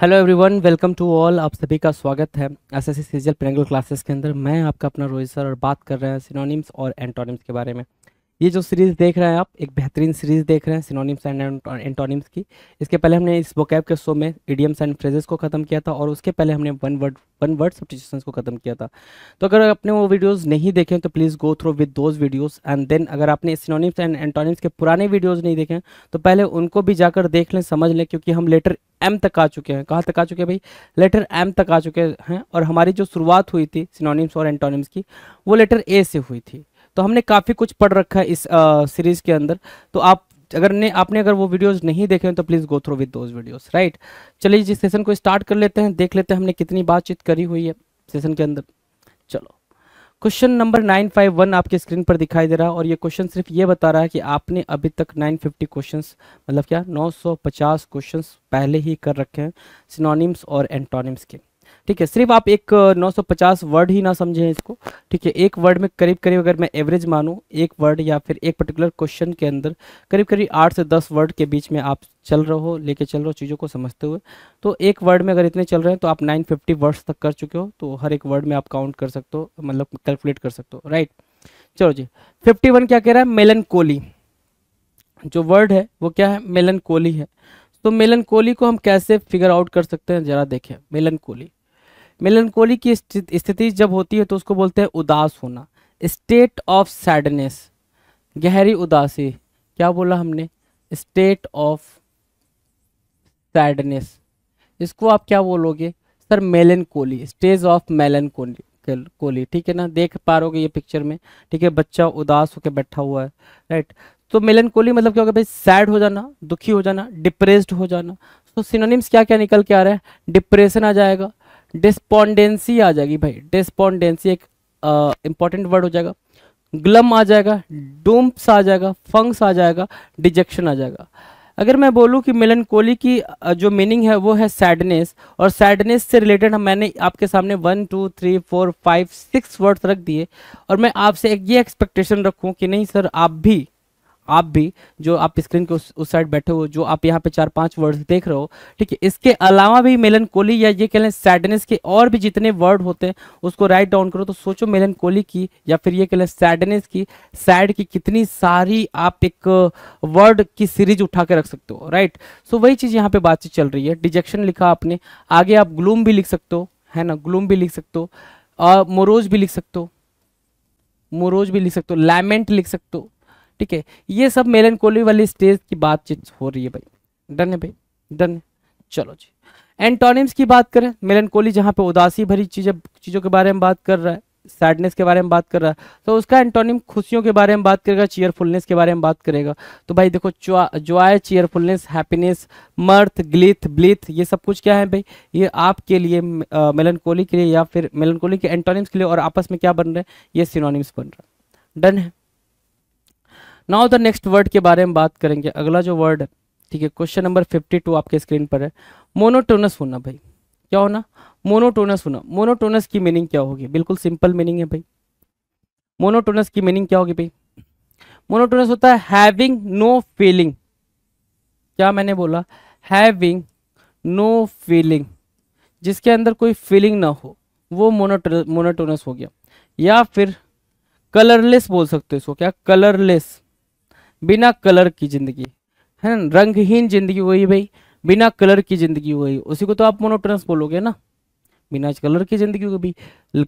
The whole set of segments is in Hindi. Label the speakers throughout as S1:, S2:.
S1: Hello everyone welcome to all आप सभी का स्वागत है S S C CGL classes के अंदर मैं आपका अपना रोहित सर और बात कर रहे हैं सिनोनिम्स और एंटोनिम्स के बारे में ये जो सीरीज़ देख रहे हैं आप एक बेहतरीन सीरीज़ देख रहे हैं सिनोनिम्स एंड एंटोनिम्स की इसके पहले हमने इस बोकैब के शो में इडियम्स एंड फ्रेजेस को खत्म किया था और उसके पहले हमने one word one word substitutions को खत्म किया था तो अगर आपने वो वीडियोस नहीं देखे तो please go through with those videos and then अगर आपने सिनोनिम्स एंड एंटोनिम्स के पुराने वीडियोज़ नहीं देखे तो पहले उनको भी जाकर देख लें समझ लें क्योंकि हम लेटर एम तक आ चुके हैं कहाँ तक आ चुके हैं भाई लेटर एम तक आ चुके हैं और हमारी जो शुरुआत हुई थी सिनोनिम्स और एंटोनिम्स की वो लेटर ए से हुई थी तो हमने काफ़ी कुछ पढ़ रखा है इस सीरीज़ के अंदर तो आप अगर ने आपने अगर वो वीडियोस नहीं देखे तो please go through with those videos right चलिए जिस सेशन को स्टार्ट कर लेते हैं देख लेते हैं हमने कितनी बातचीत करी हुई है सेशन के अंदर चलो क्वेश्चन नंबर 951 आपके स्क्रीन पर दिखाई दे रहा है और ये क्वेश्चन सिर्फ ये बता रहा है कि आपने अभी तक 950 क्वेश्चन मतलब क्या 950 क्वेश्चन पहले ही कर रखे हैं सिनोनिम्स और एंटोनिम्स के ठीक है सिर्फ आप एक 950 वर्ड ही ना समझें इसको ठीक है एक वर्ड में करीब करीब अगर मैं एवरेज मानूँ एक वर्ड या फिर एक पर्टिकुलर क्वेश्चन के अंदर करीब करीब आठ से दस वर्ड के बीच में आप चल रहे हो लेके चल रहे हो चीज़ों को समझते हुए तो एक वर्ड में अगर इतने चल रहे हैं तो आप 950 वर्ड्स तक कर चुके हो तो हर एक वर्ड में आप काउंट कर सकते हो मतलब कैलकुलेट कर सकते हो राइट चलो जी फिफ्टी क्या कह रहा है मेलन जो वर्ड है वो क्या है मेलन कोली है तो मेलन को हम कैसे फिगर आउट कर सकते हैं जरा देखें मेलन कोली मेलनकोली की स्थिति जब होती है तो उसको बोलते हैं उदास होना स्टेट ऑफ सैडनेस गहरी उदासी क्या बोला हमने स्टेट ऑफ सैडनेस इसको आप क्या बोलोगे sir melancholy stage of melancholy कोली ठीक है ना देख पा रहे ये पिक्चर में ठीक है बच्चा उदास होकर बैठा हुआ है राइट तो मेलन कोली मतलब क्या होगा भाई सैड हो जाना दुखी हो जाना डिप्रेस्ड हो जाना तो सिनोनिम्स क्या क्या निकल के आ रहा है डिप्रेशन आ जाएगा डिस्पॉन्डेंसी आ जाएगी भाई डिस्पॉन्डेंसी एक इंपॉर्टेंट वर्ड हो जाएगा ग्लम आ जाएगा डोम्स आ जाएगा फंक्स आ जाएगा डिजेक्शन आ जाएगा अगर मैं बोलूँ कि मिलन कोहली की जो मीनिंग है वो है सैडनेस और सैडनेस से रिलेटेड मैंने आपके सामने one two three four five six words रख दिए और मैं आपसे एक ये एक्सपेक्टेशन रखूँ कि नहीं सर आप भी आप भी जो आप स्क्रीन के उस उस साइड बैठे हो जो आप यहाँ पे चार पांच वर्ड देख रहे हो ठीक है इसके अलावा भी कोहली या ये कह लें सैडनेस के और भी जितने वर्ड होते हैं उसको राइट डाउन करो तो सोचो कोहली की या फिर ये कह लें सैडनेस की सैड की कितनी सारी आप एक वर्ड की सीरीज उठा के रख सकते हो राइट सो वही चीज़ यहाँ पे बातचीत चल रही है डिजेक्शन लिखा आपने आगे आप ग्लूम भी लिख सकते हो है ना ग्लूम भी लिख सकते हो मोरोज भी लिख सकते हो मोरोज भी लिख सकते हो लैमेंट लिख सकते हो ठीक है ये सब मेलन कोली वाली स्टेज की बातचीत हो रही है भाई डन है भाई डन चलो जी एंटोनिम्स की बात करें मेलन कोली जहाँ पे उदासी भरी चीज़ें चीज़ों के बारे में बात कर रहा है सैडनेस के बारे में बात कर रहा है तो उसका एंटोनिम खुशियों के बारे में बात करेगा चेयरफुलनेस के बारे में बात करेगा तो भाई देखो आए cheerfulness happiness mirth glee blithe ये सब कुछ क्या है भाई ये आपके लिए मेलनकोली के लिए या फिर मेलनकोली के एंटोनिम्स के लिए और आपस में क्या बन रहे हैं ये सिनोनिम्स बन रहा है डन है नाउ द नेक्स्ट वर्ड के बारे में बात करेंगे अगला जो वर्ड है ठीक है क्वेश्चन नंबर फिफ्टी टू आपके स्क्रीन पर है मोनोटोनस होना भाई क्या होना मोनोटोनस होना मोनोटोनस की मीनिंग क्या होगी बिल्कुल सिंपल मीनिंग है भाई मोनोटोनस की मीनिंग क्या होगी भाई मोनोटोनस होता है हैविंग नो फीलिंग क्या मैंने बोला हैविंग नो फीलिंग जिसके अंदर कोई फीलिंग ना हो वो मोनोटो मोनोटोनस हो गया या फिर कलरलेस बोल सकते हो इसको क्या कलरलेस बिना कलर की जिंदगी है ना रंगहीन जिंदगी वही भाई बिना कलर की जिंदगी वही उसी को तो आप मोनोट्रंस बोलोगे ना बिना कलर की जिंदगी को भी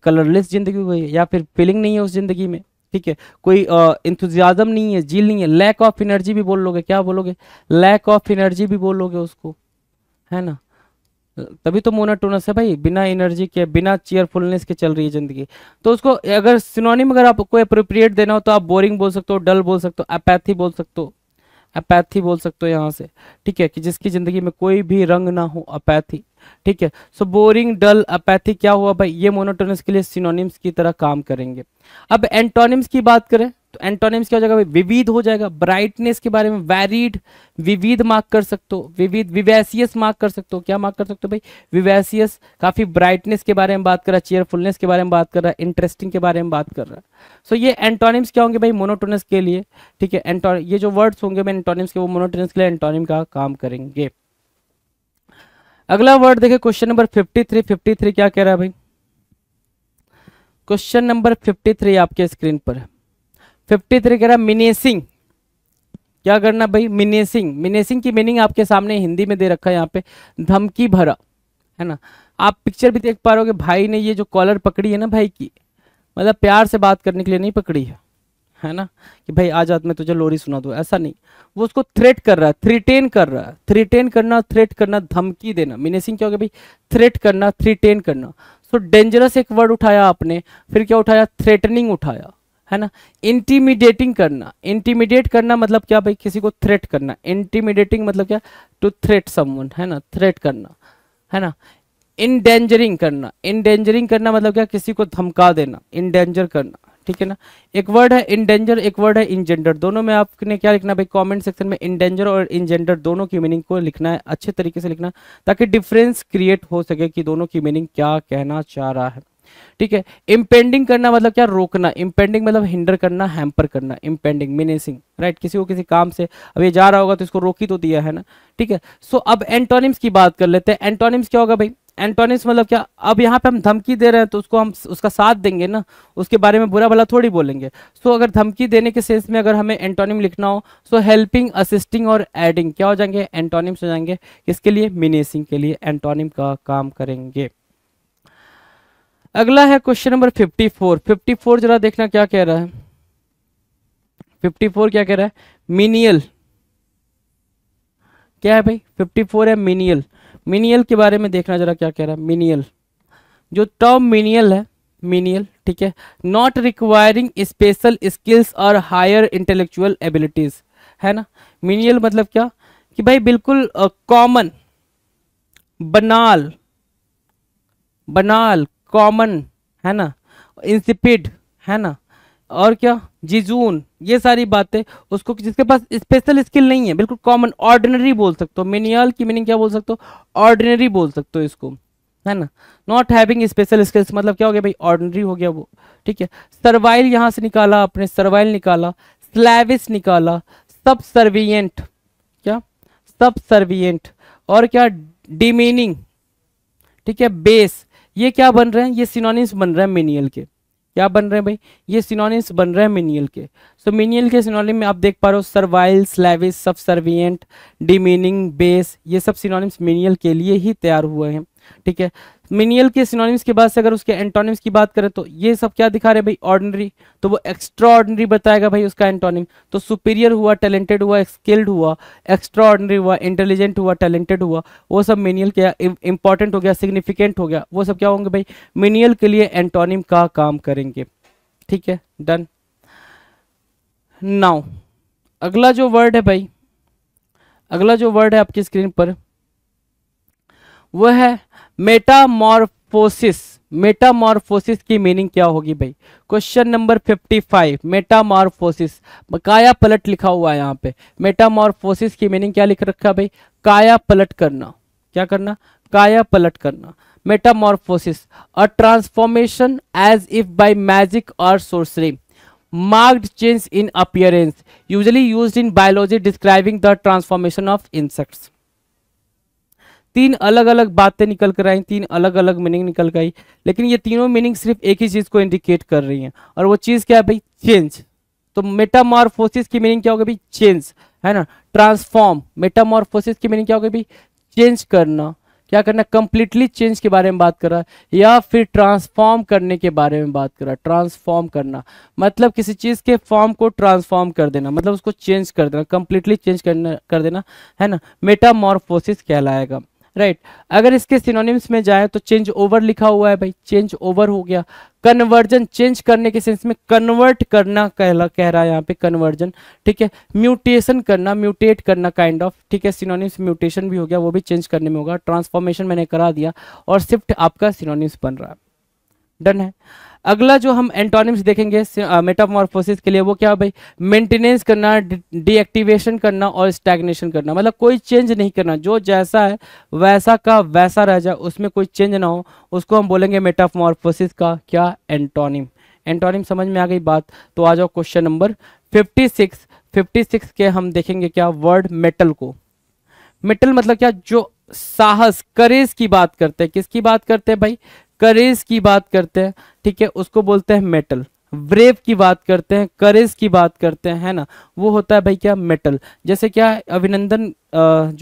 S1: कलरलेस जिंदगी हो या फिर फीलिंग नहीं है उस जिंदगी में ठीक है कोई इंतजाजम नहीं है जील नहीं है लैक ऑफ एनर्जी भी बोल लोगे क्या बोलोगे लैक ऑफ एनर्जी भी बोलोगे उसको है ना तभी तो मोनाटोनस है भाई बिना एनर्जी के बिना चेयरफुलनेस के चल रही है जिंदगी तो उसको अगर सिनोनिम अगर आपको अप्रोप्रिएट देना हो तो आप बोरिंग बोल सकते हो डल बोल सकते हो अपैथी बोल सकते हो अपैथी बोल सकते हो यहाँ से ठीक है कि जिसकी जिंदगी में कोई भी रंग ना हो अपैथी ठीक है सो बोरिंग डल अपैथी क्या हुआ भाई ये मोनोटोनस के लिए सिनोनिम्स की तरह काम करेंगे अब एंटोनिम्स की बात करें तो एंटोनिम्स क्या हो जाएगा विविध हो जाएगा ब्राइटनेस के बारे में वैरिड विविध मार्क कर सकते हो विविध विवैसियस मार्क कर सकते हो क्या मार्क कर सकते हो भाई विवैसियस काफी ब्राइटनेस के बारे में बात कर रहा है चेयरफुलनेस के बारे में बात कर रहा है इंटरेस्टिंग के बारे में बात कर रहा है सो so, ये एंटोनिम्स क्या होंगे भाई मोनोटोनस के लिए ठीक है एंटो ये जो वर्ड्स होंगे भाई एंटोनिम्स के वो मोनोटोनस के लिए एंटोनिम का काम करेंगे अगला वर्ड देखे question number fifty three fifty three क्या कह रहा है भाई क्वेश्चन नंबर फिफ्टी थ्री आपके स्क्रीन पर है फिफ्टी थ्री कह रहा मिनेसिंग क्या करना भाई मिनेसिंग मिनेसिंग की मीनिंग आपके सामने हिंदी में दे रखा है यहाँ पे धमकी भरा है ना आप पिक्चर भी देख पा रहे हो भाई ने ये जो कॉलर पकड़ी है ना भाई की मतलब प्यार से बात करने के लिए नहीं पकड़ी है है ना कि भाई आज आज मैं तुझे लोरी सुना दो ऐसा नहीं वो उसको थ्रेट कर रहा है थ्रीटेन कर रहा है थ्रीटेन करना थ्रेट करना धमकी देना मीनेसिंग क्या हो गया भाई थ्रेट करना थ्रीटेन करना सो डेंजरस एक वर्ड उठाया आपने फिर क्या उठाया थ्रेटनिंग उठाया है ना इंटीमीडिएटिंग करना इंटीमीडिएट करना मतलब क्या भाई किसी को थ्रेट करना इंटीमीडिएटिंग मतलब क्या टू थ्रेट समवन है ना थ्रेट करना है ना इनडेंजरिंग करना इनडेंजरिंग करना मतलब क्या किसी को धमका देना इनडेंजर करना ठीक है ना एक वर्ड है इनडेंजर एक वर्ड है इनजेंडर दोनों में आपने क्या लिखना भाई कॉमेंट सेक्शन में इनडेंजर और इनजेंडर दोनों की मीनिंग को लिखना है अच्छे तरीके से लिखना ताकि डिफरेंस क्रिएट हो सके कि दोनों की मीनिंग क्या कहना चाह रहा है ठीक है इम्पेंडिंग करना मतलब क्या रोकना इम्पेंडिंग मतलब हिंडर करना हैम्पर करना इम्पेंडिंग मीनिसिंग राइट किसी को किसी काम से अब ये जा रहा होगा तो इसको रोक ही तो दिया है ना ठीक है सो अब एंटोनिम्स की बात कर लेते हैं एंटोनिम्स क्या होगा भाई एंटोनिम्स मतलब क्या अब यहाँ पे हम धमकी दे रहे हैं तो उसको हम उसका साथ देंगे ना उसके बारे में बुरा भला थोड़ी बोलेंगे सो so, अगर धमकी देने के सेंस में अगर हमें एंटोनिम लिखना हो सो हेल्पिंग असिस्टिंग और एडिंग क्या हो जाएंगे एंटोनिम्स हो जाएंगे किसके लिए मिनेसिंग के लिए एंटोनिम का काम करेंगे अगला है क्वेश्चन नंबर 54 54 जरा देखना क्या कह रहा है 54 क्या कह रहा है मिनियल क्या है भाई 54 है मिनियल मिनियल के बारे में देखना जरा क्या कह रहा है मिनियल जो टर्म मिनियल है मिनियल ठीक है नॉट रिक्वायरिंग स्पेशल स्किल्स और हायर इंटेलेक्चुअल एबिलिटीज है ना मिनियल मतलब क्या कि भाई बिल्कुल कॉमन बनाल बनाल कॉमन है ना इंसिपिड है ना और क्या जिजून ये सारी बातें उसको जिसके पास स्पेशल स्किल नहीं है बिल्कुल कॉमन ऑर्डिनरी बोल सकते हो मिनियल की मीनिंग क्या बोल सकते हो ऑर्डिनरी बोल सकते हो इसको है ना नॉट हैविंग स्पेशल स्किल्स मतलब क्या हो गया भाई ऑर्डिनरी हो गया वो ठीक है सर्वाइल यहाँ से निकाला अपने सर्वाइल निकाला स्लैविस निकाला सब सर्वियंट क्या सब सर्वियंट और क्या डिमीनिंग ठीक है बेस ये क्या बन रहे हैं ये सिनोनिम्स बन रहे हैं मेनियल के क्या बन रहे हैं भाई ये सिनोनिम्स बन रहे हैं मेनियल के सो so, मेनियल के सिनोनिम में आप देख पा रहे हो servile slavish servant demeaning base ये सब सिनोनिम्स मेनियल के लिए ही तैयार हुए हैं ठीक है मिनियल के सिनोनिम्स के बाद से अगर उसके एंटोनिम्स की बात करें तो ये सब क्या दिखा रहे भाई ऑर्डनरी तो वो एक्स्ट्रा ऑर्डनरी बताएगा भाई उसका एंटोनिम तो सुपीरियर हुआ टैलेंटेड हुआ स्किल्ड हुआ एक्स्ट्रा ऑर्डनरी हुआ इंटेलिजेंट हुआ टैलेंटेड हुआ वो सब मिनियल क्या इंपॉर्टेंट हो गया सिग्निफिकेंट हो गया वो सब क्या होंगे भाई मिनियल के लिए एंटोनिम का काम करेंगे ठीक है डन नाउ अगला जो वर्ड है भाई अगला जो वर्ड है आपकी स्क्रीन पर वह है मेटामॉर्फोसिस मेटामॉर्फोसिस की मीनिंग क्या होगी भाई क्वेश्चन नंबर 55 मेटामॉर्फोसिस काया पलट लिखा हुआ है यहाँ पे मेटामॉर्फोसिस की मीनिंग क्या लिख रखा है भाई काया पलट करना क्या करना काया पलट करना metamorphosis a transformation as if by magic और sorcery marked change in appearance usually use in biology describing the transformation of insects तीन अलग अलग बातें निकल कर आई तीन अलग अलग मीनिंग निकल कर आई लेकिन ये तीनों मीनिंग सिर्फ एक ही चीज को इंडिकेट कर रही हैं और वो चीज क्या है भाई चेंज तो मेटामॉर्फोसिस की मीनिंग क्या होगी भाई चेंज है ना ट्रांसफॉर्म मेटामॉर्फोसिस की मीनिंग क्या होगी भाई चेंज करना क्या करना कंप्लीटली चेंज के बारे में बात कर रहा है या फिर ट्रांसफॉर्म करने के बारे में बात कर रहा है ट्रांसफॉर्म करना मतलब किसी चीज़ के फॉर्म को ट्रांसफॉर्म कर देना मतलब उसको चेंज कर देना कंप्लीटली चेंज करना कर देना है ना मेटामॉर्फोसिस कहलाएगा राइट right. अगर इसके सिनोनिम्स में जाए तो चेंज ओवर लिखा हुआ है भाई चेंज ओवर हो गया कन्वर्जन चेंज करने के सेंस में कन्वर्ट करना कहला कह रहा है यहाँ पे कन्वर्जन ठीक है म्यूटेशन करना म्यूटेट करना काइंड ऑफ ठीक है सिनोनिम्स म्यूटेशन भी हो गया वो भी चेंज करने में होगा ट्रांसफॉर्मेशन मैंने करा दिया और शिफ्ट आपका सिनोनिम्स बन रहा है डन है अगला जो हम एंटोनिम्स देखेंगे मेटामॉर्फोसिस के लिए वो क्या भाई मेंटेनेंस करना डीएक्टिवेशन करना और स्टैग्नेशन करना मतलब कोई चेंज नहीं करना जो जैसा है वैसा का वैसा रह जाए उसमें कोई चेंज ना हो उसको हम बोलेंगे मेटामॉर्फोसिस का क्या एंटोनिम एंटोनिम समझ में आ गई बात तो आ जाओ question number fifty six fifty six के हम देखेंगे क्या वर्ड मेटल को मेटल मतलब क्या जो साहस करेज की बात करते हैं किसकी बात करते हैं भाई करेज की बात करते हैं ठीक है उसको बोलते हैं मेटल ब्रेव की बात करते हैं करेज की बात करते हैं है ना वो होता है भाई क्या मेटल जैसे क्या अभिनंदन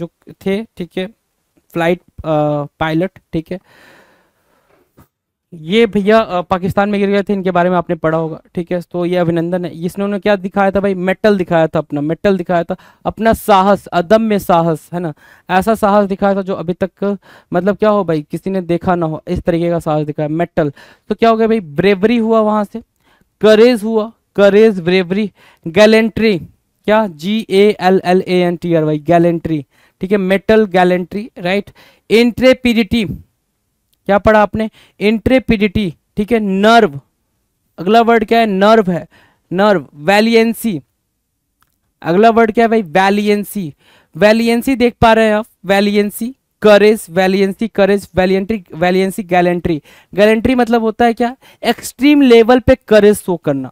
S1: जो थे ठीक है फ्लाइट पायलट ठीक है ये भैया पाकिस्तान में गिर गए थे इनके बारे में आपने पढ़ा होगा ठीक है तो ये अभिनंदन है इसने उन्होंने क्या दिखाया था भाई मेटल दिखाया था अपना मेटल दिखाया था अपना साहस अदम में साहस है ना ऐसा साहस दिखाया था जो अभी तक मतलब क्या हो भाई किसी ने देखा ना हो इस तरीके का साहस दिखाया मेटल तो क्या हो गया भाई ब्रेवरी हुआ वहां से करेज हुआ करेज ब्रेवरी गैलेंट्री क्या G A L L A N T R भाई गैलेंट्री ठीक है मेटल गैलेंट्री राइट इंट्रेपिडिटी क्या पढ़ा आपने इंट्रेपिडिटी ठीक है नर्व अगला वर्ड क्या है नर्व है नर्व वैलियंसी अगला वर्ड क्या है भाई वैलियंसी वैलियंसी देख पा रहे हैं आप वैलियंसी करेज वैलियंसी करेज वैलियंट्री वैलियंसी गैलेंट्री गैलेंट्री मतलब होता है क्या एक्सट्रीम लेवल पे करेज शो करना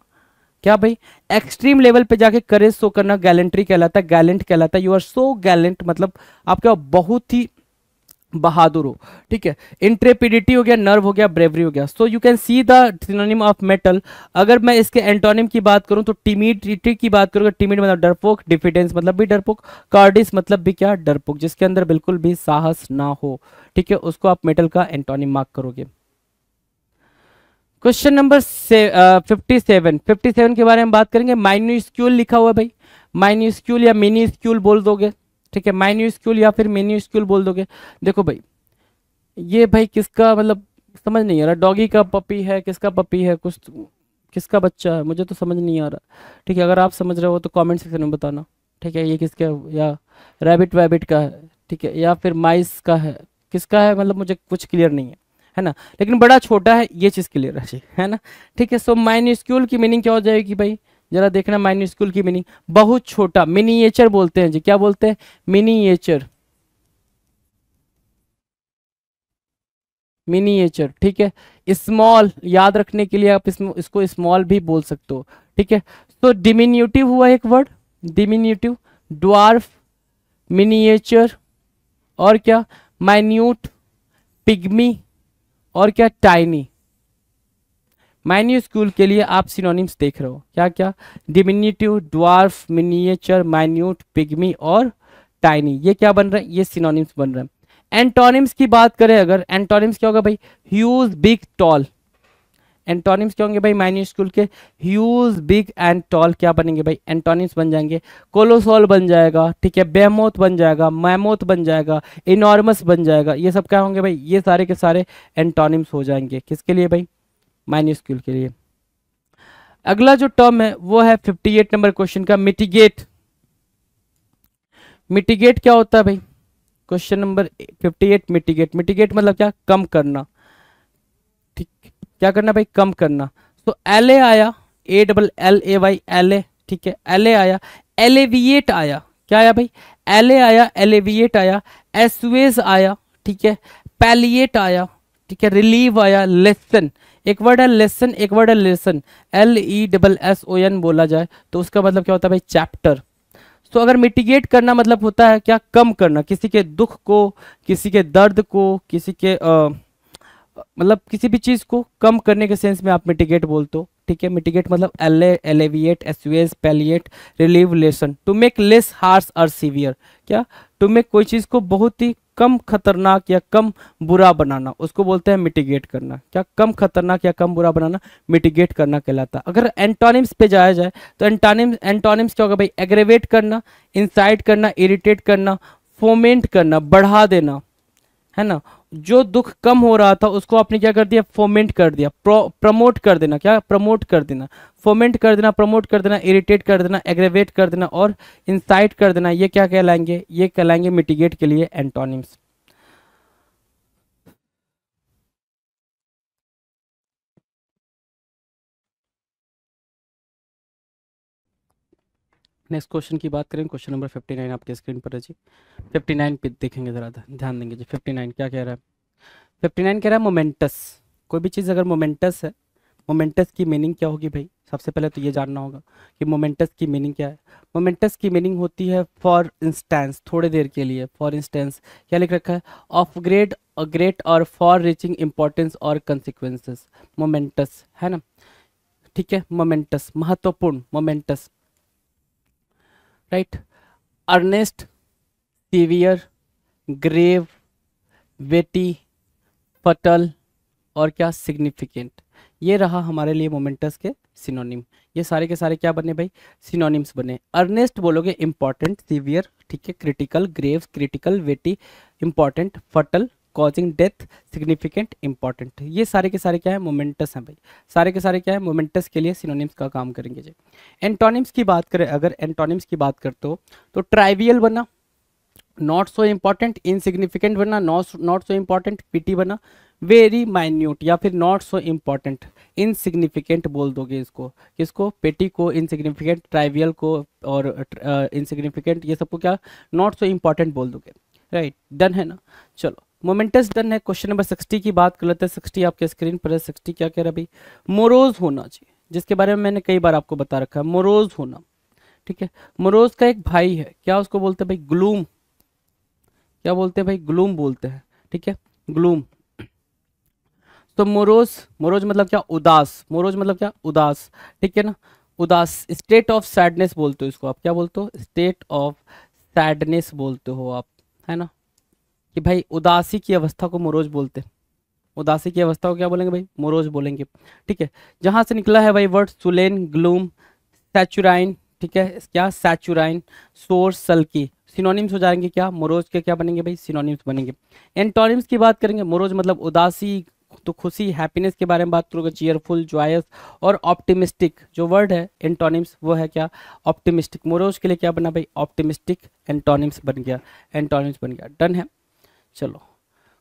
S1: क्या भाई एक्सट्रीम लेवल पे जाके करेज शो करना गैलेंट्री कहलाता है गैलेंट कहलाता है यू आर सो गैलेंट मतलब आप क्या बहुत ही बहादुर हो ठीक है इंट्रेपिडिटी हो गया नर्व हो गया ब्रेवरी हो गया so you can see synonym of mettle अगर मैं इसके एंटोनिम की बात करूं तो टिमिडिटी की बात करूंगा टिमिड तो मतलब डरपोक डिफिडेंस मतलब भी डरपोक कार्डिस मतलब भी क्या डरपोक जिसके अंदर बिल्कुल भी साहस ना हो ठीक है उसको आप मेटल का एंटोनिम मार्क करोगे question number fifty seven fifty seven के बारे में बात करेंगे माइन्यूस्क्यूल लिखा हुआ भाई माइन्यूस्क्यूल या मिनी स्क्यूल बोल दोगे ठीक है माइन्यू स्क्यूल या फिर मेन्यू स्क्यूल बोल दोगे देखो भाई ये भाई किसका मतलब समझ नहीं आ रहा डॉगी का पपी है किसका पपी है कुछ तो- किसका बच्चा है मुझे तो समझ नहीं आ रहा ठीक है अगर आप समझ रहे हो तो कमेंट सेक्शन में बताना ठीक है ये किसके या रैबिट वैबिट का है ठीक है या फिर माइस का है किसका है मतलब मुझे कुछ क्लियर नहीं है है ना लेकिन बड़ा छोटा है ये चीज़ क्लियर है है ना ठीक है सो माइन्यूस्क्यूल की मीनिंग क्या हो जाएगी भाई जरा देखना माइनर स्कूल की मीनिंग बहुत छोटा मिनीएचर बोलते हैं जी क्या बोलते हैं मिनीएचर मिनीएचर ठीक है स्मॉल याद रखने के लिए आप इसम, इसको स्मॉल भी बोल सकते हो ठीक है तो डिमिन्यूटिव हुआ एक वर्ड डिमिन्यूटिव ड्वार्फ मिनीएचर और क्या माइन्यूट पिग्मी और क्या टाइनी माइन्यूस्कूल के लिए आप सिनोनिम्स देख रहे हो क्या क्या diminutive dwarf miniature minute pygmy और टाइनी ये क्या बन रहा है ये सिनोनिम्स बन रहे हैं एंटोनिम्स की बात करें अगर एंटोनिम्स क्या होगा भाई ह्यूज बिग टॉल एंटोनिम्स क्या होंगे भाई स्कूल के ह्यूज बिग एंड टॉल क्या बनेंगे भाई एंटोनिम्स बन जाएंगे कोलोसोल बन जाएगा ठीक है बेमोथ बन जाएगा मैमोथ बन जाएगा इनॉर्मस बन जाएगा ये सब क्या होंगे भाई ये सारे के सारे एंटोनिम्स हो जाएंगे किसके लिए भाई माइन्यूस्क्यूल के लिए अगला जो टर्म है वो है 58 नंबर क्वेश्चन का मिटिगेट मिटिगेट क्या होता है भाई क्वेश्चन नंबर 58 मिटिगेट मिटिगेट मतलब क्या कम करना ठीक क्या करना भाई कम करना तो एल ए आया A double L A Y L A ठीक है एल ए आया एलेविएट आया क्या आया भाई एल ए आया एलेविएट आया एसवेज आया ठीक है पैलिएट आया ठीक है रिलीव आया लेसन एक वर्ड है लेसन एक वर्ड है lesson L E double S O N बोला जाए तो उसका मतलब क्या होता है भाई चैप्टर तो अगर मिटिगेट करना मतलब होता है क्या कम करना किसी के दुख को किसी के दर्द को किसी के आ, मतलब किसी भी चीज़ को कम करने के सेंस में आप मिटिगेट बोलते हो ठीक है मिटिगेट मतलब एले alleviate assuage palliate relieve lessen to make less harsh और सीवियर क्या टू मेक कोई चीज़ को बहुत ही कम खतरनाक या कम बुरा बनाना उसको बोलते हैं मिटिगेट करना क्या कम खतरनाक या कम बुरा बनाना मिटिगेट करना कहलाता है अगर एंटोनिम्स पे जाया जाए तो एंटोनिम्स एंटोनिम्स क्या होगा भाई एग्रेवेट करना इंसाइट करना इरिटेट करना फोमेंट करना बढ़ा देना है ना जो दुख कम हो रहा था उसको आपने क्या कर दिया फोमेंट कर दिया प्रमोट कर देना क्या प्रमोट कर देना फोमेंट कर देना प्रमोट कर देना इरिटेट कर देना एग्रेवेट कर देना और इंसाइट कर देना ये क्या कहलाएंगे ये कहलाएंगे मिटिगेट के लिए एंटोनिम्स नेक्स्ट क्वेश्चन की बात करें क्वेश्चन नंबर फिफ्टी नाइन आपके स्क्रीन पर है जी फिफ्टी नाइन पे देखेंगे ज़रा ध्यान देंगे जी फिफ्टी नाइन क्या कह रहा है फिफ्टी नाइन कह रहा है मोमेंटस कोई भी चीज़ अगर मोमेंटस है मोमेंटस की मीनिंग क्या होगी भाई सबसे पहले तो ये जानना होगा कि मोमेंटस की मीनिंग क्या है मोमेंटस की मीनिंग होती है फॉर इंस्टेंस थोड़े देर के लिए फॉर इंस्टेंस क्या लिख रखा है ऑफ ग्रेट ग्रेट और फॉर रीचिंग इम्पोर्टेंस और कंसिक्वेंसेस मोमेंटस है ना ठीक है मोमेंटस महत्वपूर्ण momentous right earnest severe grave weighty fatal और क्या सिग्निफिकेंट ये रहा हमारे लिए मोमेंटस के सिनोनिम ये सारे के सारे क्या बने भाई सिनोनिम्स बने अर्नेस्ट बोलोगे इंपॉर्टेंट सीवियर ठीक है critical grave critical weighty important fatal causing death significant important ये सारे के सारे क्या है मोमेंटस हैं भाई सारे के सारे क्या है मोमेंटस के लिए सिनोनिम्स का काम करेंगे जी एंटोनिम्स की बात करें अगर एंटोनिम्स की बात करते हो तो ट्राइवियल बना नॉट सो इम्पॉर्टेंट इनसिग्निफिकेंट बना नॉट सो इम्पॉर्टेंट पीटी बना वेरी माइन्यूट या फिर नॉट सो इम्पॉर्टेंट इनसिग्निफिकेंट बोल दोगे इसको किसको पेटी को इनसिग्निफिकेंट ट्राइवियल को और इनसिग्निफिकेंट uh, ये सबको क्या नॉट सो इम्पॉर्टेंट बोल दोगे राइट right, डन है ना चलो मोमेंटस डन है क्वेश्चन नंबर सिक्सटी की बात कर लेते हैं सिक्सटी आपके स्क्रीन पर है सिक्सटी क्या कह रहा है भाई मोरोज होना जी जिसके बारे में मैंने कई बार आपको बता रखा है मोरोज होना ठीक है मोरोज का एक भाई है क्या उसको बोलते हैं भाई ग्लूम क्या बोलते हैं भाई ग्लूम बोलते हैं ठीक है ग्लूम तो मोरोज मोरोज मतलब क्या उदास मोरोज मतलब क्या उदास ठीक है ना उदास स्टेट ऑफ सैडनेस बोलते हो इसको आप क्या बोलते हो स्टेट ऑफ सैडनेस बोलते हो आप है ना कि भाई उदासी की अवस्था को मोरोज बोलते हैं उदासी की अवस्था को क्या बोलेंगे भाई मोरोज बोलेंगे ठीक है जहाँ से निकला है भाई वर्ड सुलेन ग्लूम सैचुराइन ठीक है क्या सैचुराइन सोर सल्की सिनोनिम्स हो जाएंगे क्या मोरोज के क्या बनेंगे भाई सिनोनिम्स बनेंगे एंटोनिम्स की बात करेंगे मोरोज मतलब उदासी तो खुशी हैप्पीनेस के बारे में बात करोगे चेयरफुल जॉयस और ऑप्टिमिस्टिक जो वर्ड है एंटोनिम्स वो है क्या ऑप्टिमिस्टिक मोरोज के लिए क्या बना भाई ऑप्टिमिस्टिक एंटोनिम्स बन गया एंटोनिम्स बन गया डन है चलो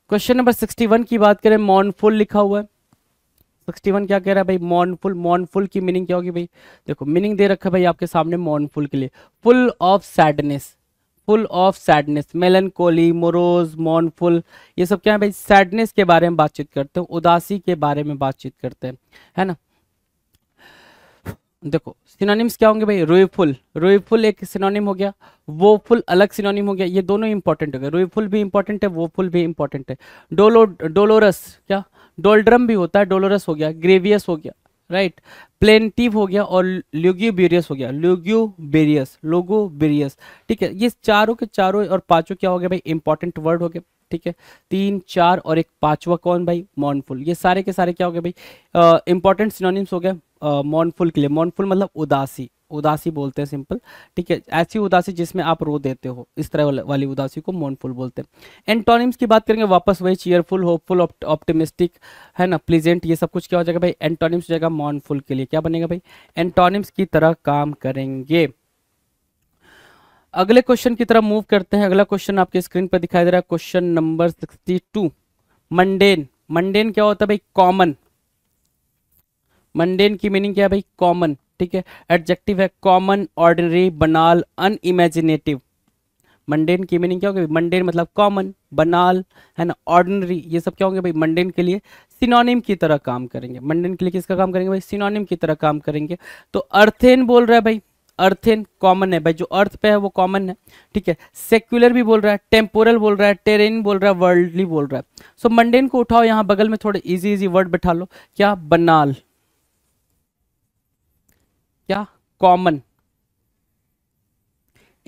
S1: क्वेश्चन नंबर सिक्सटी वन की बात करें मॉनफुल लिखा हुआ है सिक्सटी वन क्या कह रहा है भाई मॉनफुल मॉनफुल की मीनिंग क्या होगी भाई देखो मीनिंग दे रखा है भाई आपके सामने मॉनफुल के लिए full of sadness full of sadness melancholy morose mournful ये सब क्या है भाई सैडनेस के बारे में बातचीत करते हैं उदासी के बारे में बातचीत करते हैं है ना देखो सिनोनिम्स क्या होंगे भाई रोईफुल रोईफुल एक सिनोनिम हो गया वो फुल अलग सिनोनिम हो गया ये दोनों इंपॉर्टेंट हो गए रोईफुल भी इंपॉर्टेंट है वो फुल भी इंपॉर्टेंट है डोलो डोलोरस क्या डोल्ड्रम भी होता है डोलोरस हो गया ग्रेवियस हो गया राइट प्लेनटिव हो गया और ल्यूग्यूबेरियस हो गया ल्यूग्यूबेरियस लोगोबेरियस ठीक है ये चारों के चारों और पांचों क्या हो गया भाई इंपॉर्टेंट वर्ड हो गया ठीक है तीन चार और एक पांचवा कौन भाई मॉर्नफुल ये सारे के सारे क्या हो गए भाई इंपॉर्टेंट सिनोनिम्स हो गया मॉनफुल के लिए मॉनफुल मतलब उदासी उदासी बोलते हैं सिंपल ठीक है ऐसी उदासी जिसमें आप रो देते हो इस तरह वाली उदासी को मॉनफुल बोलते हैं एंटोनिम्स की बात करेंगे वापस वही चेयरफुल होपफुल ऑप्टिमिस्टिक है ना प्लीजेंट ये सब कुछ क्या हो जाएगा भाई एंटोनिम्स हो जाएगा मॉनफुल के लिए क्या बनेगा भाई एंटोनिम्स की तरह काम करेंगे अगले क्वेश्चन की तरफ मूव करते हैं अगला क्वेश्चन आपके स्क्रीन पर दिखाई दे रहा है question number sixty two mundane mundane क्या होता है भाई कॉमन मंडेन की मीनिंग क्या है भाई कॉमन ठीक है एडजेक्टिव है common ordinary banal unimaginative mundane की मीनिंग क्या होगी मंडेन मतलब कॉमन बनाल है ना ऑर्डिनरी ये सब क्या होंगे भाई मंडेन के लिए सिनोनिम की तरह काम करेंगे मंडेन के लिए किसका काम करेंगे भाई सिनोनिम की तरह काम करेंगे तो अर्थेन बोल रहा है भाई अर्थेन कॉमन है भाई जो अर्थ पे है वो कॉमन है ठीक है सेक्युलर भी बोल रहा है टेम्पोरल बोल रहा है टेरेन बोल रहा है वर्ल्डली बोल रहा है सो so, मंडेन को उठाओ यहाँ बगल में थोड़े इजी इजी वर्ड बैठा लो क्या बनाल या कॉमन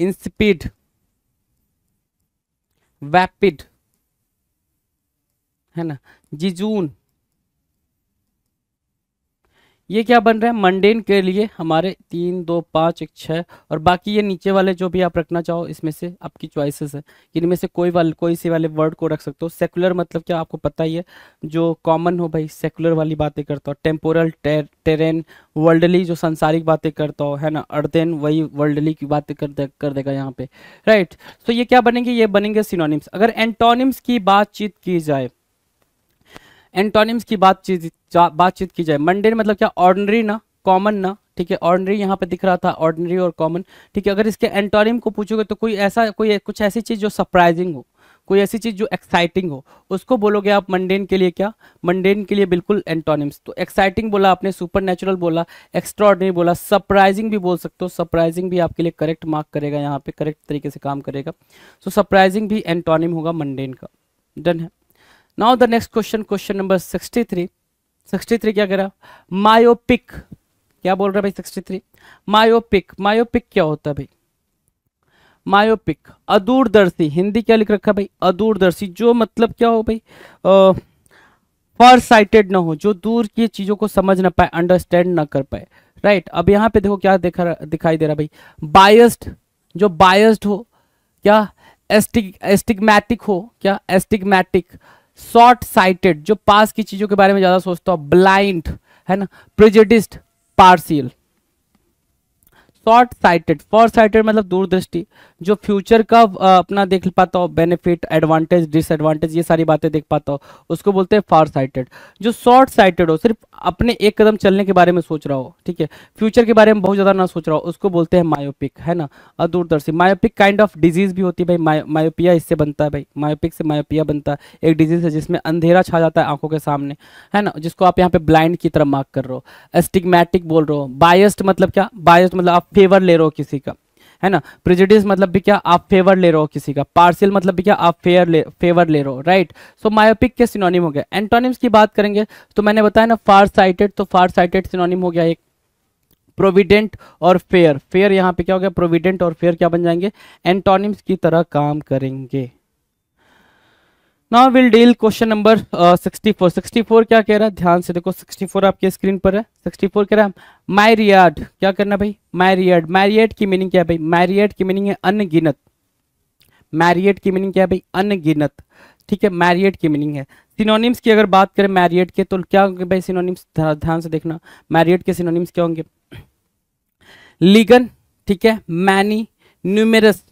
S1: इंस्पीड वैपिड है ना जिजून ये क्या बन रहा है मंडेन के लिए हमारे तीन दो पाँच एक छः और बाकी ये नीचे वाले जो भी आप रखना चाहो इसमें से आपकी चॉइसेस है इनमें से कोई वाले कोई से वाले वर्ड को रख सकते हो सेकुलर मतलब क्या आपको पता ही है जो कॉमन हो भाई सेकुलर वाली बातें करता हो टेम्पोरल टेर, टेरेन वर्ल्डली जो संसारिक बातें करता हो है ना अर्देन वही वर्ल्डली की बातें कर दे कर देगा यहाँ पे राइट तो ये क्या बनेंगे ये बनेंगे सिनोनिम्स अगर एंटोनिम्स की बातचीत की जाए एंटोनिम्स की बातचीत बातचीत की जाए मंडेन मतलब क्या ऑर्डनरी ना कॉमन ना ठीक है ऑर्डनरी यहाँ पे दिख रहा था ऑर्डनरी और कॉमन ठीक है अगर इसके एंटोनिम को पूछोगे तो कोई ऐसा कोई कुछ ऐसी चीज़ जो सरप्राइजिंग हो कोई ऐसी चीज़ जो एक्साइटिंग हो उसको बोलोगे आप मंडेन के लिए क्या मंडेन के लिए बिल्कुल एंटोनिम्स तो एक्साइटिंग बोला आपने सुपर नेचुरल बोला एक्स्ट्रॉर्डनरी बोला सरप्राइजिंग भी बोल सकते हो सरप्राइजिंग भी आपके लिए करेक्ट मार्क करेगा यहाँ पे करेक्ट तरीके से काम करेगा सो so, सरप्राइजिंग भी एंटोनिम होगा मंडेन का डन है now the next question question number 63 63 क्या कह रहा मायोपिक क्या बोल रहा है भाई 63 मायोपिक मायोपिक क्या होता है भाई मायोपिक अदूरदर्शी हिंदी क्या लिख रखा है भाई अदूरदर्शी जो मतलब क्या हो भाई फार साइटेड ना हो जो दूर की चीज़ों को समझ ना पाए अंडरस्टैंड ना कर पाए राइट right? अब यहाँ पे देखो क्या देखा दिखाई दे रहा भाई बायस्ड जो बायस्ड हो क्या एस्टिग एस्टिगमैटिक हो क्या एस्टिगमैटिक शॉर्ट साइटेड जो पास की चीजों के बारे में ज्यादा सोचता हो ब्लाइंड है ना prejudiced partial short sighted far sighted मतलब दूरदृष्टि जो फ्यूचर का अपना देख पाता हो बेनिफिट एडवांटेज डिसएडवांटेज ये सारी बातें देख पाता हो उसको बोलते हैं फार साइटेड जो शॉर्ट साइटेड हो सिर्फ अपने एक कदम चलने के बारे में सोच रहा हो ठीक है फ्यूचर के बारे में बहुत ज़्यादा ना सोच रहा हो उसको बोलते हैं मायोपिक है ना और दूरदर्शी मायोपिक काइंड ऑफ डिजीज भी होती है भाई मायोपिया इससे बनता है भाई मायोपिक से मायोपिया बनता है एक डिजीज है जिसमें अंधेरा छा जाता है आंखों के सामने है ना जिसको आप यहाँ पे ब्लाइंड की तरफ मार्क कर रहे हो एस्टिगमेटिक बोल रहे हो बायस्ड मतलब क्या बायस्ड मतलब आप फेवर ले रहे हो किसी का है ना प्रिजिडिस मतलब भी क्या आप फेवर ले रहे हो किसी का पार्सियल मतलब भी क्या आप फेयर ले फेवर ले रहे हो राइट सो मायोपिक के सिनोनिम हो गया एंटोनिम्स की बात करेंगे तो मैंने बताया ना फार साइटेड तो फार साइटेड सिनोनिम हो गया एक प्रोविडेंट और फेयर फेयर यहाँ पे क्या हो गया प्रोविडेंट और फेयर क्या बन जाएंगे एंटोनिम्स की तरह काम करेंगे now will deal question number 64 64 क्या कह रहा है ध्यान से देखो 64 आपके स्क्रीन पर है 64 कह रहा है मैरियड क्या करना भाई मैरियड मैरियड की मीनिंग क्या है भाई मैरियड की मीनिंग है अनगिनत मैरियड की मीनिंग क्या है भाई अनगिनत ठीक है मैरियड की मीनिंग है सिनोनिम्स की अगर बात करें मैरियड के तो क्या होंगे भाई सिनोनिम्स ध्यान से देखना मैरियड के सिनोनिम्स क्या होंगे लीगन ठीक है मैनी न्यूमेरस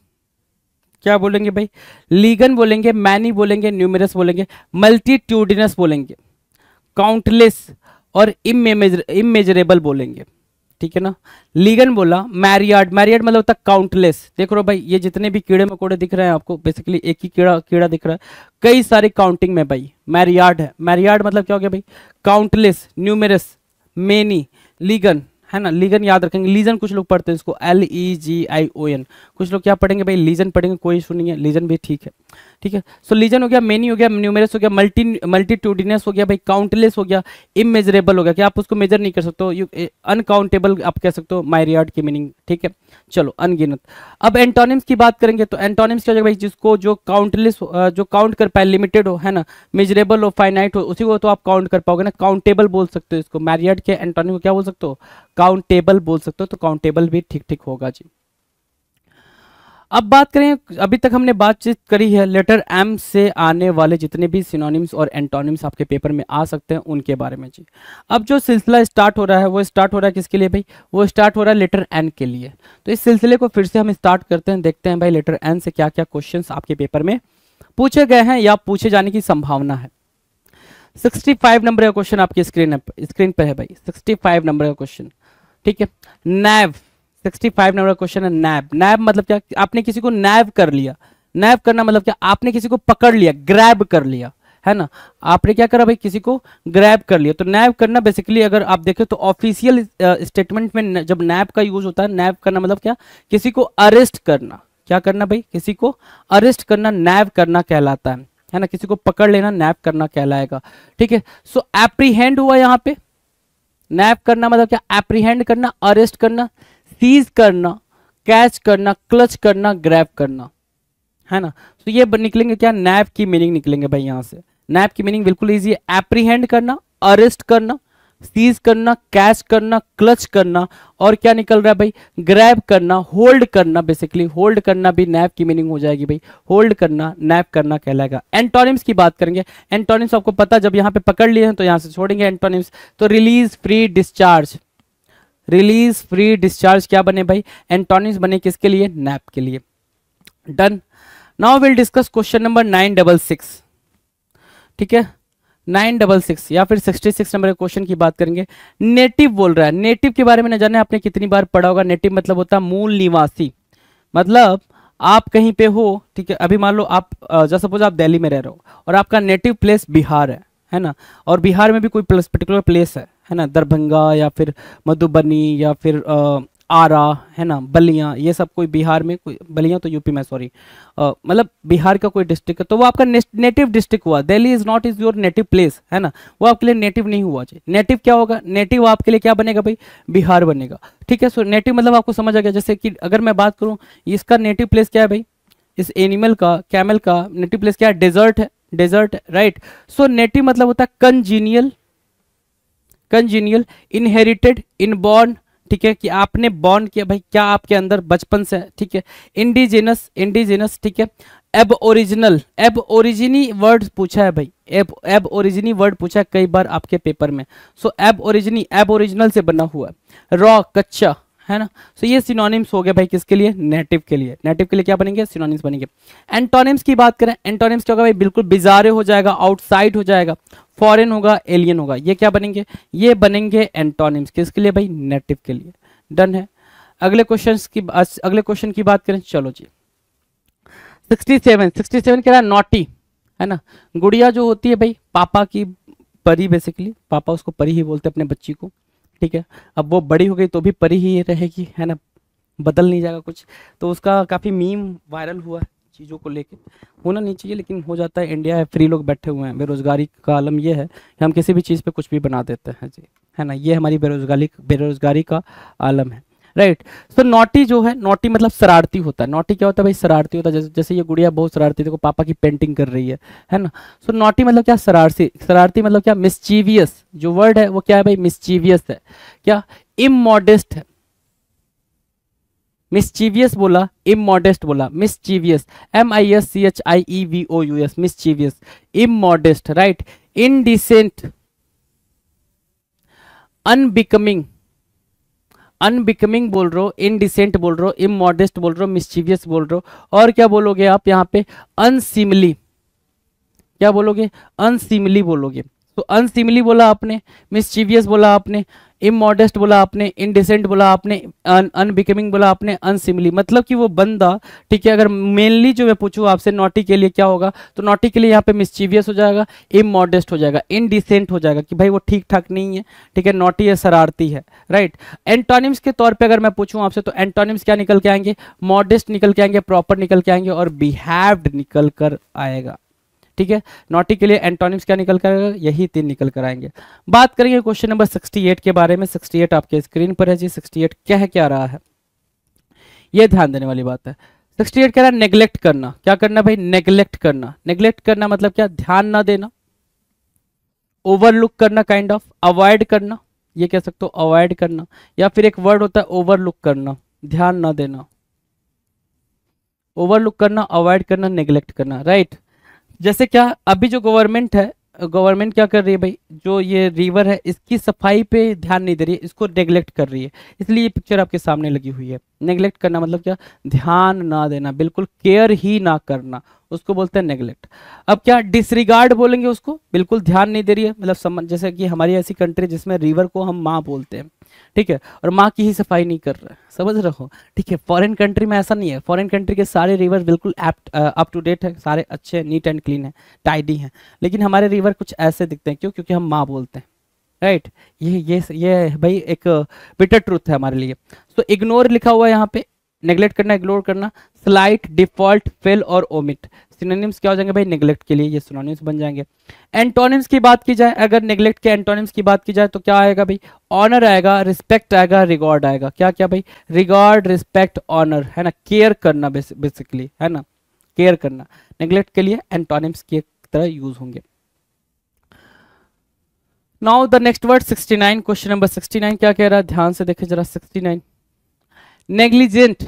S1: क्या बोलेंगे भाई लीगन बोलेंगे मैनी बोलेंगे न्यूमेरस बोलेंगे मल्टीट्यूडिनस बोलेंगे काउंटलेस और इमेजरेबल बोलेंगे ठीक है ना लीगन बोला मैरियाड मैरियाड मतलब होता काउंटलेस देख रहे हो भाई ये जितने भी कीड़े मकोड़े दिख रहे हैं आपको बेसिकली एक ही कीड़ा कीड़ा दिख रहा है कई सारे काउंटिंग में भाई मैरियाड है मैरियाड मतलब क्या हो गया भाई काउंटलेस न्यूमेरस मेनी लीगन है ना लीगन याद रखेंगे लीजन कुछ लोग पढ़ते हैं इसको एल ई जी आई ओ एन कुछ लोग क्या पढ़ेंगे भाई लीजन पढ़ेंगे कोई सुनिए लीजन भी ठीक है ठीक है सो लीजन हो गया मेनी हो गया न्यूमेरस हो गया मल्टी मल्टीट्यूडिनस हो गया भाई काउंटलेस हो गया इमेजरेबल हो गया कि आप उसको मेजर नहीं कर सकते हो यू अनकाउंटेबल eh, आप कह सकते हो माइरियाड की मीनिंग ठीक है चलो अनगिनत अब एंटोनिम्स की बात करेंगे तो एंटोनिम्स क्या भाई जिसको जो काउंटलेस जो काउंट कर पाए लिमिटेड हो है ना मेजरेबल हो फाइनाइट हो उसी को तो आप काउंट कर पाओगे ना काउंटेबल बोल सकते हो इसको मैरियड के एंटोनिम को क्या बोल सकते हो काउंटेबल बोल सकते हो तो काउंटेबल भी ठीक ठीक होगा जी अब बात करें अभी तक हमने बातचीत करी है लेटर एम से आने वाले जितने भी सिनोनिम्स और एंटोनिम्स आपके पेपर में आ सकते हैं उनके बारे में जी अब जो सिलसिला स्टार्ट हो रहा है वो स्टार्ट हो रहा है किसके लिए भाई वो स्टार्ट हो रहा है लेटर एन के लिए तो इस सिलसिले को फिर से हम स्टार्ट करते हैं देखते हैं भाई लेटर एन से क्या क्या क्वेश्चन आपके पेपर में पूछे गए हैं या पूछे जाने की संभावना है फाइव नंबर का क्वेश्चन आपकी स्क्रीन स्क्रीन पर है भाई फाइव नंबर का क्वेश्चन ठीक है नैव 65 नंबर क्वेश्चन है नैब नैब मतलब क्या आपने किसी को नैब कर लिया नैब करना मतलब क्या आपने किसी को पकड़ लिया ग्रैब कर लिया है ना आपने क्या करा भाई किसी को ग्रैब कर लिया तो नैब करना बेसिकली अगर आप देखें तो ऑफिशियल स्टेटमेंट uh, में जब नैब का यूज होता है नैब करना मतलब क्या किसी को अरेस्ट करना क्या करना भाई किसी को अरेस्ट करना नैब करना कहलाता है है ना किसी को पकड़ लेना नैप करना कहलाएगा ठीक है सो एप्रीहेंड हुआ यहां पे नैप करना मतलब क्या एप्रीहेंड करना अरेस्ट करना सीज करना कैच करना क्लच करना ग्रैप करना है ना तो ये निकलेंगे क्या नैप की मीनिंग निकलेंगे भाई यहाँ से नैप की मीनिंग बिल्कुल ईजी है एप्रीहेंड करना अरेस्ट करना सीज करना कैच करना क्लच करना और क्या निकल रहा है भाई ग्रैब करना होल्ड करना बेसिकली होल्ड करना भी नैप की मीनिंग हो जाएगी भाई होल्ड करना नैप करना कहलाएगा एंटोनिम्स की बात करेंगे एंटोनिम्स आपको पता जब यहाँ पे पकड़ लिए हैं तो यहाँ से छोड़ेंगे एंटोनिम्स तो release free discharge release free discharge क्या बने भाई एंटोनिस बने किसके लिए नैप के लिए done now will discuss question number nine double six ठीक है नाइन डबल सिक्स या फिर सिक्सटी सिक्स नंबर क्वेश्चन की बात करेंगे नेटिव बोल रहा है नेटिव के बारे में ना जाने आपने कितनी बार पढ़ा होगा नेटिव मतलब होता है मूल निवासी मतलब आप कहीं पे हो ठीक है अभी मान लो आप जैसा सपोज आप दिल्ली में रह रहे हो और आपका नेटिव प्लेस बिहार है है ना और बिहार में भी कोई पर्टिकुलर प्लेस है है ना दरभंगा या फिर मधुबनी या फिर आ, आरा है ना बलिया ये सब कोई बिहार में कोई बलिया तो यूपी में सॉरी मतलब बिहार का कोई डिस्ट्रिक्ट है तो वो आपका ने, नेटिव डिस्ट्रिक्ट हुआ Delhi is not is your native place है ना वो आपके लिए नेटिव नहीं हुआ चाहिए नेटिव क्या होगा नेटिव आपके लिए क्या बनेगा भाई बिहार बनेगा ठीक है सो नेटिव मतलब आपको समझ आ गया जैसे कि अगर मैं बात करूँ इसका नेटिव प्लेस क्या है भाई इस एनिमल का कैमल का नेटिव प्लेस क्या है डेजर्ट है डेजर्ट राइट सो नेटिव मतलब होता है कंजीनियल कंजीनियल इनहेरिटेड इनबॉर्न ठीक है कि आपने बॉर्न किया भाई क्या आपके अंदर बचपन से ठीक है इंडिजिनस इंडिजिनस ठीक है एब ओरिजिनल एब ओरिजिनी वर्ड पूछा है भाई एब एब ओरिजिनी वर्ड पूछा है कई बार आपके पेपर में सो एब ओरिजिनी एब ओरिजिनल से बना हुआ रॉ कच्चा है ना सो so, ये सिनोनिम्स हो गए भाई किसके लिए नेटिव के लिए नेटिव के लिए क्या बनेंगे सिनोनिम्स बनेंगे एंटोनिम्स की बात करें एंटोनिम्स क्या होगा भाई बिल्कुल बिजारे हो जाएगा आउटसाइड हो जाएगा फॉरेन होगा एलियन होगा ये क्या बनेंगे ये बनेंगे एंटोनिम्स किसके लिए भाई नेटिव के लिए डन है अगले क्वेश्चन की अगले क्वेश्चन की बात करें चलो जी सिक्सटी सेवन सिक्सटी सेवन कह रहा है नोटी है ना गुड़िया जो होती है भाई पापा की परी बेसिकली पापा उसको परी ही बोलते अपने बच्ची को ठीक है अब वो बड़ी हो गई तो भी परी ही रहेगी है ना बदल नहीं जाएगा कुछ तो उसका काफ़ी मीम वायरल हुआ है चीज़ों को लेके होना नहीं चाहिए लेकिन हो जाता है इंडिया है फ्री लोग बैठे हुए हैं बेरोज़गारी का आलम यह है कि हम किसी भी चीज़ पे कुछ भी बना देते हैं जी है ना ये हमारी बेरोज़गारी बेरोज़गारी का आलम है राइट सो नोटी जो है नोटी मतलब शरारती होता है नोटी क्या होता है भाई शरारती होता है जैसे, जैसे ये गुड़िया बहुत शरारती देखो पापा की पेंटिंग कर रही है है ना सो so, नोटी मतलब क्या शरारती शरारती मतलब क्या मिस्चीवियस जो वर्ड है वो क्या है भाई मिस्चीवियस है क्या इमोडेस्ट है मिसचीवियस बोला इमोडेस्ट बोला mischievous M I S C H I E V O U S mischievous immodest right indecent unbecoming unbecoming बोल रहे हो इनडिसेंट बोल रहे हो इमोडेस्ट बोल रहे हो मिस्चिवियस बोल रहे हो और क्या बोलोगे आप यहाँ पे अनसिमली क्या बोलोगे अनसिमली बोलोगे तो अनसिमली बोला आपने मिस्चिवियस बोला आपने इमोडेस्ट बोला आपने इनडिसेंट बोला आपने अनबिकमिंग बोला आपने अनसिमली मतलब कि वो बंदा ठीक है अगर मेनली जो मैं पूछूँ आपसे नोटी के लिए क्या होगा तो नोटी के लिए यहाँ पे मिसचिवियस हो जाएगा इमोडेस्ट हो जाएगा इनडिसेंट हो जाएगा कि भाई वो ठीक ठाक नहीं है ठीक है नोटी है शरारती है राइट एंटोनिम्स के तौर पर अगर मैं पूछूँ आपसे तो एंटोनिम्स क्या निकल के आएंगे मॉडेस्ट निकल के आएंगे प्रॉपर निकल के आएंगे और बिहेव्ड निकल कर आएगा ठीक है नॉटी के लिए एंटोनिम्स क्या निकल कर आएगा यही तीन निकल कर आएंगे बात करेंगे क्वेश्चन नंबर 68 के बारे में 68 आपके स्क्रीन पर है जी 68 क्या है क्या रहा है ये ध्यान देने वाली बात है 68 कह रहा है नेग्लेक्ट करना क्या करना भाई नेग्लेक्ट करना नेग्लेक्ट करना मतलब क्या ध्यान ना देना ओवरलुक करना काइंड ऑफ अवॉइड करना ये कह सकते हो अवॉइड करना या फिर एक वर्ड होता है ओवरलुक करना ध्यान ना देना ओवरलुक करना अवॉइड करना नेग्लेक्ट करना राइट right? जैसे क्या अभी जो गवर्नमेंट है गवर्नमेंट क्या कर रही है भाई जो ये रिवर है इसकी सफाई पे ध्यान नहीं दे रही है इसको नेग्लेक्ट कर रही है इसलिए ये पिक्चर आपके सामने लगी हुई है नेग्लेक्ट करना मतलब क्या ध्यान ना देना बिल्कुल केयर ही ना करना उसको बोलते हैं नेग्लेक्ट अब क्या डिसरिगार्ड बोलेंगे उसको बिल्कुल ध्यान नहीं दे रही है मतलब जैसे कि हमारी ऐसी कंट्री जिसमें रिवर को हम माँ बोलते हैं ठीक है और माँ की ही सफाई नहीं कर रहा है समझ रहे हो ठीक है फॉरेन कंट्री में ऐसा नहीं है फॉरेन कंट्री के सारे रिवर बिल्कुल अप टू डेट है सारे अच्छे नीट एंड क्लीन है टाइडी हैं लेकिन हमारे रिवर कुछ ऐसे दिखते हैं क्यों क्योंकि हम माँ बोलते हैं राइट ये ये ये भाई एक बेटर ट्रूथ है हमारे लिए तो इग्नोर लिखा हुआ है यहाँ पे नेग्लेक्ट करना इग्नोर करना स्लाइट डिफॉल्ट फेल और ओमिट सिनोनिम्स क्या हो जाएंगे भाई नेग्लेक्ट के लिए ये सिनोनिम्स बन जाएंगे एंटोनिम्स की बात की जाए अगर नेग्लेक्ट के एंटोनिम्स की बात की जाए तो क्या आएगा भाई ऑनर आएगा रिस्पेक्ट आएगा रिगार्ड आएगा क्या क्या भाई रिगार्ड रिस्पेक्ट ऑनर है ना केयर करना बेसिकली है ना केयर करना नेग्लेक्ट के लिए एंटोनिम्स की तरह यूज होंगे now the next word 69 question number 69 क्या कह रहा है ध्यान से देखें जरा 69 नेग्लिजेंट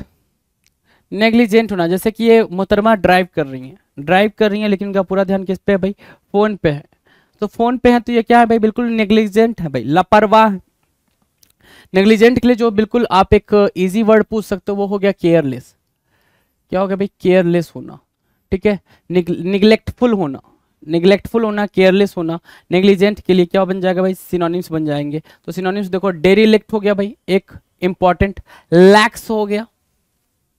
S1: नेग्लिजेंट होना जैसे कि ये मोहतरमा ड्राइव कर रही हैं ड्राइव कर रही हैं लेकिन उनका पूरा ध्यान किस पे है भाई फ़ोन पे है तो फ़ोन पे है तो ये क्या है भाई बिल्कुल नेग्लिजेंट है भाई लापरवाह नेग्लिजेंट के लिए जो बिल्कुल आप एक ईजी वर्ड पूछ सकते हो वो हो गया केयरलेस क्या हो गया भाई केयरलेस होना ठीक है निग्लेक्टफुल होना निग्लेक्टफुल होना केयरलेस होना नेग्लिजेंट के लिए क्या बन जाएगा भाई सिनोनिम्स बन जाएंगे तो सिनोनिम्स देखो डेरी इलेक्ट हो गया भाई एक इंपॉर्टेंट लैक्स हो गया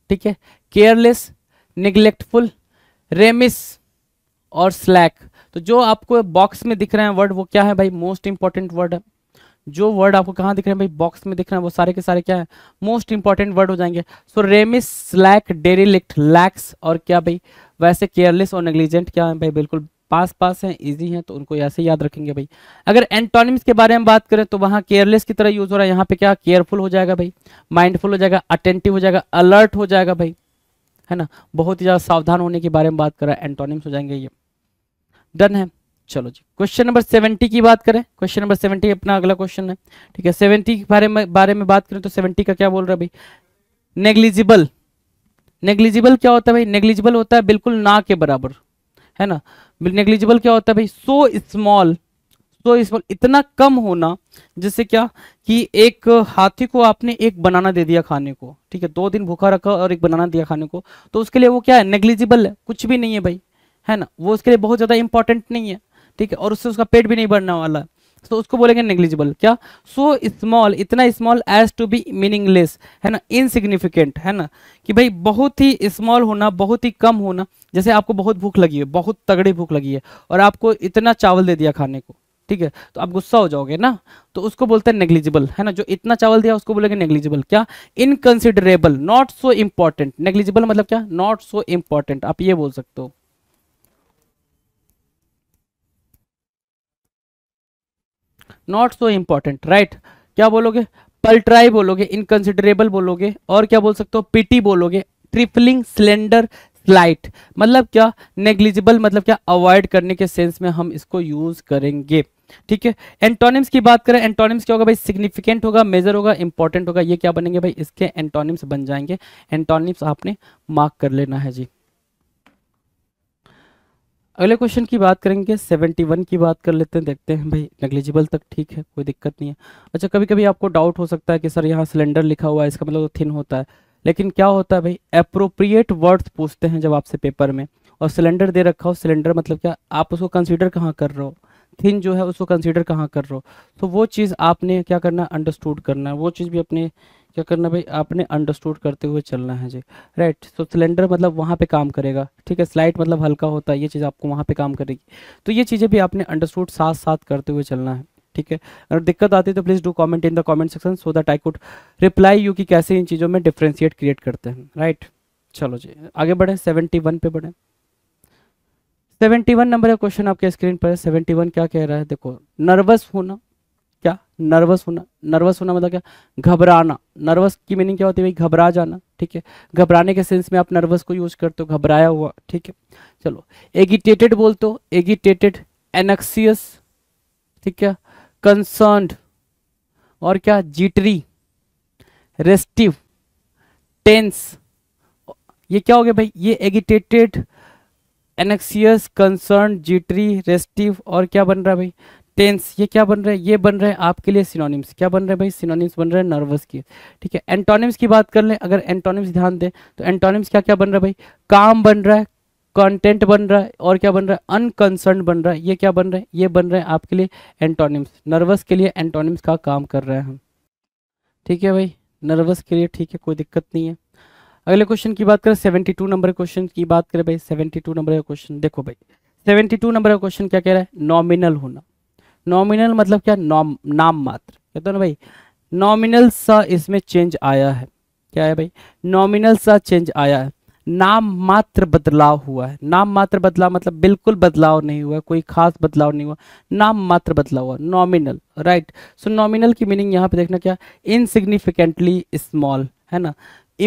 S1: ठीक है केयरलेस निग्लेक्टफुल रेमिस और स्लैक तो जो आपको बॉक्स में दिख रहे हैं वर्ड वो क्या है भाई मोस्ट इंपॉर्टेंट वर्ड है जो वर्ड आपको कहाँ दिख रहे हैं भाई बॉक्स में दिख रहे हैं वो सारे के सारे क्या है मोस्ट इंपॉर्टेंट वर्ड हो जाएंगे सो रेमिस स्लैक डेरिलिक्ट लैक्स और क्या भाई वैसे केयरलेस और नेग्लिजेंट क्या है भाई बिल्कुल पास पास हैं इजी हैं तो उनको ऐसे याद रखेंगे भाई अगर एंटोनिम्स के बारे में बात करें तो वहाँ केयरलेस की तरह यूज हो रहा है यहाँ पे क्या केयरफुल हो जाएगा भाई माइंडफुल हो जाएगा अटेंटिव हो जाएगा अलर्ट हो जाएगा भाई है ना बहुत ही ज़्यादा सावधान होने के बारे में बात कर रहा है एंटोनिम्स हो जाएंगे ये डन है चलो जी क्वेश्चन नंबर सेवेंटी की बात करें क्वेश्चन नंबर सेवेंटी अपना अगला क्वेश्चन है ठीक है सेवेंटी के बारे में बारे में बात करें तो सेवेंटी का क्या बोल रहा है भाई नेग्लिजिबल नेग्लिजिबल क्या होता है भाई नेग्लिजिबल होता है बिल्कुल ना के बराबर है ना नेग्लिजिबल क्या होता है भाई सो स्मॉल सो स्मॉल इतना कम होना जिससे क्या कि एक हाथी को आपने एक बनाना दे दिया खाने को ठीक है दो दिन भूखा रखा और एक बनाना दिया खाने को तो उसके लिए वो क्या है नेग्लिजिबल है कुछ भी नहीं है भाई है ना वो उसके लिए बहुत ज़्यादा इंपॉर्टेंट नहीं है ठीक है और उससे उसका पेट भी नहीं बढ़ने वाला है सो तो उसको बोलेंगे नेग्लिजिबल क्या सो so, स्मॉल इतना small as to be meaningless है ना इनसिग्निफिकेंट है ना कि भाई बहुत ही स्मॉल होना बहुत ही कम होना जैसे आपको बहुत भूख लगी है बहुत तगड़ी भूख लगी है और आपको इतना चावल दे दिया खाने को ठीक है तो आप गुस्सा हो जाओगे ना तो उसको बोलते हैं नेग्लिजिबल है ना जो इतना चावल दिया उसको बोलेंगे नेग्लिजिबल क्या inconsiderable not so important negligible मतलब क्या नॉट सो इम्पॉर्टेंट आप ये बोल सकते हो नॉट सो इम्पॉर्टेंट राइट क्या बोलोगे पल्ट्राई बोलोगे इनकंसिडरेबल बोलोगे और क्या बोल सकते हो पिटी बोलोगे ट्रिपलिंग सिलेंडर स्लाइट मतलब क्या नेग्लिजिबल मतलब क्या अवॉइड करने के सेंस में हम इसको यूज करेंगे ठीक है एंटोनिम्स की बात करें एंटोनिम्स क्या होगा भाई सिग्निफिकेंट होगा मेजर होगा इंपॉर्टेंट होगा ये क्या बनेंगे भाई इसके एंटोनिम्स बन जाएंगे एंटोनिम्स आपने मार्क कर लेना है जी अगले क्वेश्चन की बात करेंगे 71 की बात कर लेते हैं देखते हैं भाई नेग्लिजिबल तक ठीक है कोई दिक्कत नहीं है अच्छा कभी कभी आपको डाउट हो सकता है कि सर यहाँ सिलेंडर लिखा हुआ है इसका मतलब तो थिन होता है लेकिन क्या होता है भाई अप्रोप्रिएट वर्ड्स पूछते हैं जब आपसे पेपर में और सिलेंडर दे रखा हो सिलेंडर मतलब क्या आप उसको कंसिडर कहाँ कर रहे हो थिन जो है उसको कंसिडर कहाँ कर रहे हो तो वो चीज़ आपने क्या करना अंडरस्टूड करना है वो चीज़ भी अपने क्या करना भाई आपने अंडरस्टूड करते हुए चलना है जी राइट सो सिलेंडर मतलब वहाँ पे काम करेगा ठीक है स्लाइट मतलब हल्का होता है ये चीज़ आपको वहाँ पे काम करेगी तो ये चीज़ें भी आपने अंडरस्टूड साथ साथ करते हुए चलना है ठीक है अगर दिक्कत आती है तो please do comment in the comment section so that I could reply you कि कैसे इन चीज़ों में डिफ्रेंशिएट क्रिएट करते हैं राइट चलो जी आगे बढ़े सेवेंटी वन पे बढ़े सेवेंटी वन नंबर का क्वेश्चन आपके स्क्रीन पर है सेवेंटी वन क्या कह रहा है देखो नर्वस होना नर्वस होना नर्वस होना मतलब क्या घबराना नर्वस की मीनिंग क्या होती है भाई घबरा जाना ठीक है घबराने के सेंस में आप नर्वस को यूज करते हो घबराया हुआ ठीक है चलो एगिटेटेड बोलते हो एगिटेटेड एनक्सियस ठीक है कंसर्न और क्या जिटरी रेस्टिव टेंस ये क्या हो गया भाई ये agitated anxious concern jittery restive और क्या बन रहा है भाई टेंस ये क्या बन रहे हैं ये बन रहे हैं आपके लिए सिनोनिम्स क्या बन रहे हैं भाई सिनोनिम्स बन रहे हैं नर्वस की ठीक है एंटोनिम्स की बात कर लें अगर एंटोनिम्स ध्यान दें तो एंटोनिम्स क्या क्या बन रहा है भाई काम बन रहा है कंटेंट बन रहा है और क्या बन रहा है अनकंसर्न बन रहा है ये क्या बन रहा है ये बन रहे हैं आपके लिए एंटोनिम्स नर्वस के लिए एंटोनिम्स का काम कर रहे हैं हम ठीक है भाई नर्वस के लिए ठीक है कोई दिक्कत नहीं है अगले क्वेश्चन की बात करें सेवेंटी टू नंबर क्वेश्चन की बात करें भाई सेवेंटी टू नंबर का क्वेश्चन देखो भाई सेवेंटी टू नंबर का क्वेश्चन क्या कह रहा है नॉमिनल होना नॉमिनल मतलब क्या नॉम नाम मात्र कहते हो ना भाई नॉमिनल सा इसमें चेंज आया है क्या है भाई नॉमिनल सा चेंज आया है नाम मात्र बदलाव हुआ है नाम मात्र बदलाव मतलब बिल्कुल बदलाव नहीं हुआ कोई खास बदलाव नहीं हुआ नाम मात्र बदलाव हुआ नॉमिनल राइट सो नॉमिनल की मीनिंग यहाँ पे देखना क्या इनसिग्निफिकेंटली स्मॉल है ना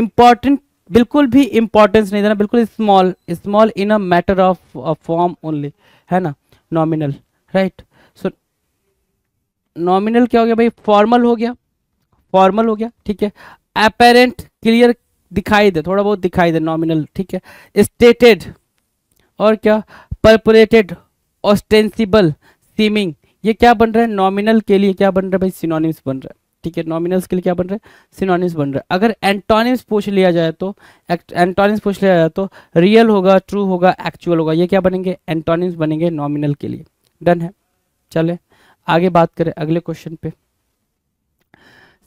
S1: इम्पॉर्टेंट बिल्कुल भी इम्पोर्टेंस नहीं देना बिल्कुल small small in a matter of form only है ना नॉमिनल राइट right? नॉमिनल क्या हो गया भाई फॉर्मल हो गया फॉर्मल हो गया ठीक है अपेरेंट क्लियर दिखाई दे थोड़ा बहुत दिखाई दे नॉमिनल ठीक है स्टेटेड और क्या परपोरेटेड ऑस्टेंसिबल सीमिंग ये क्या बन रहा है नॉमिनल के लिए क्या बन रहा है भाई सिनोनिम्स बन रहा है ठीक है नॉमिनल्स के लिए क्या बन रहा है सिनोनिम्स बन रहा है अगर एंटोनिम्स पूछ लिया जाए तो एंटोनिम्स पूछ लिया जाए तो रियल होगा ट्रू होगा एक्चुअल होगा ये क्या बनेंगे एंटोनिम्स बनेंगे नॉमिनल के लिए डन है चले आगे बात करें अगले क्वेश्चन पे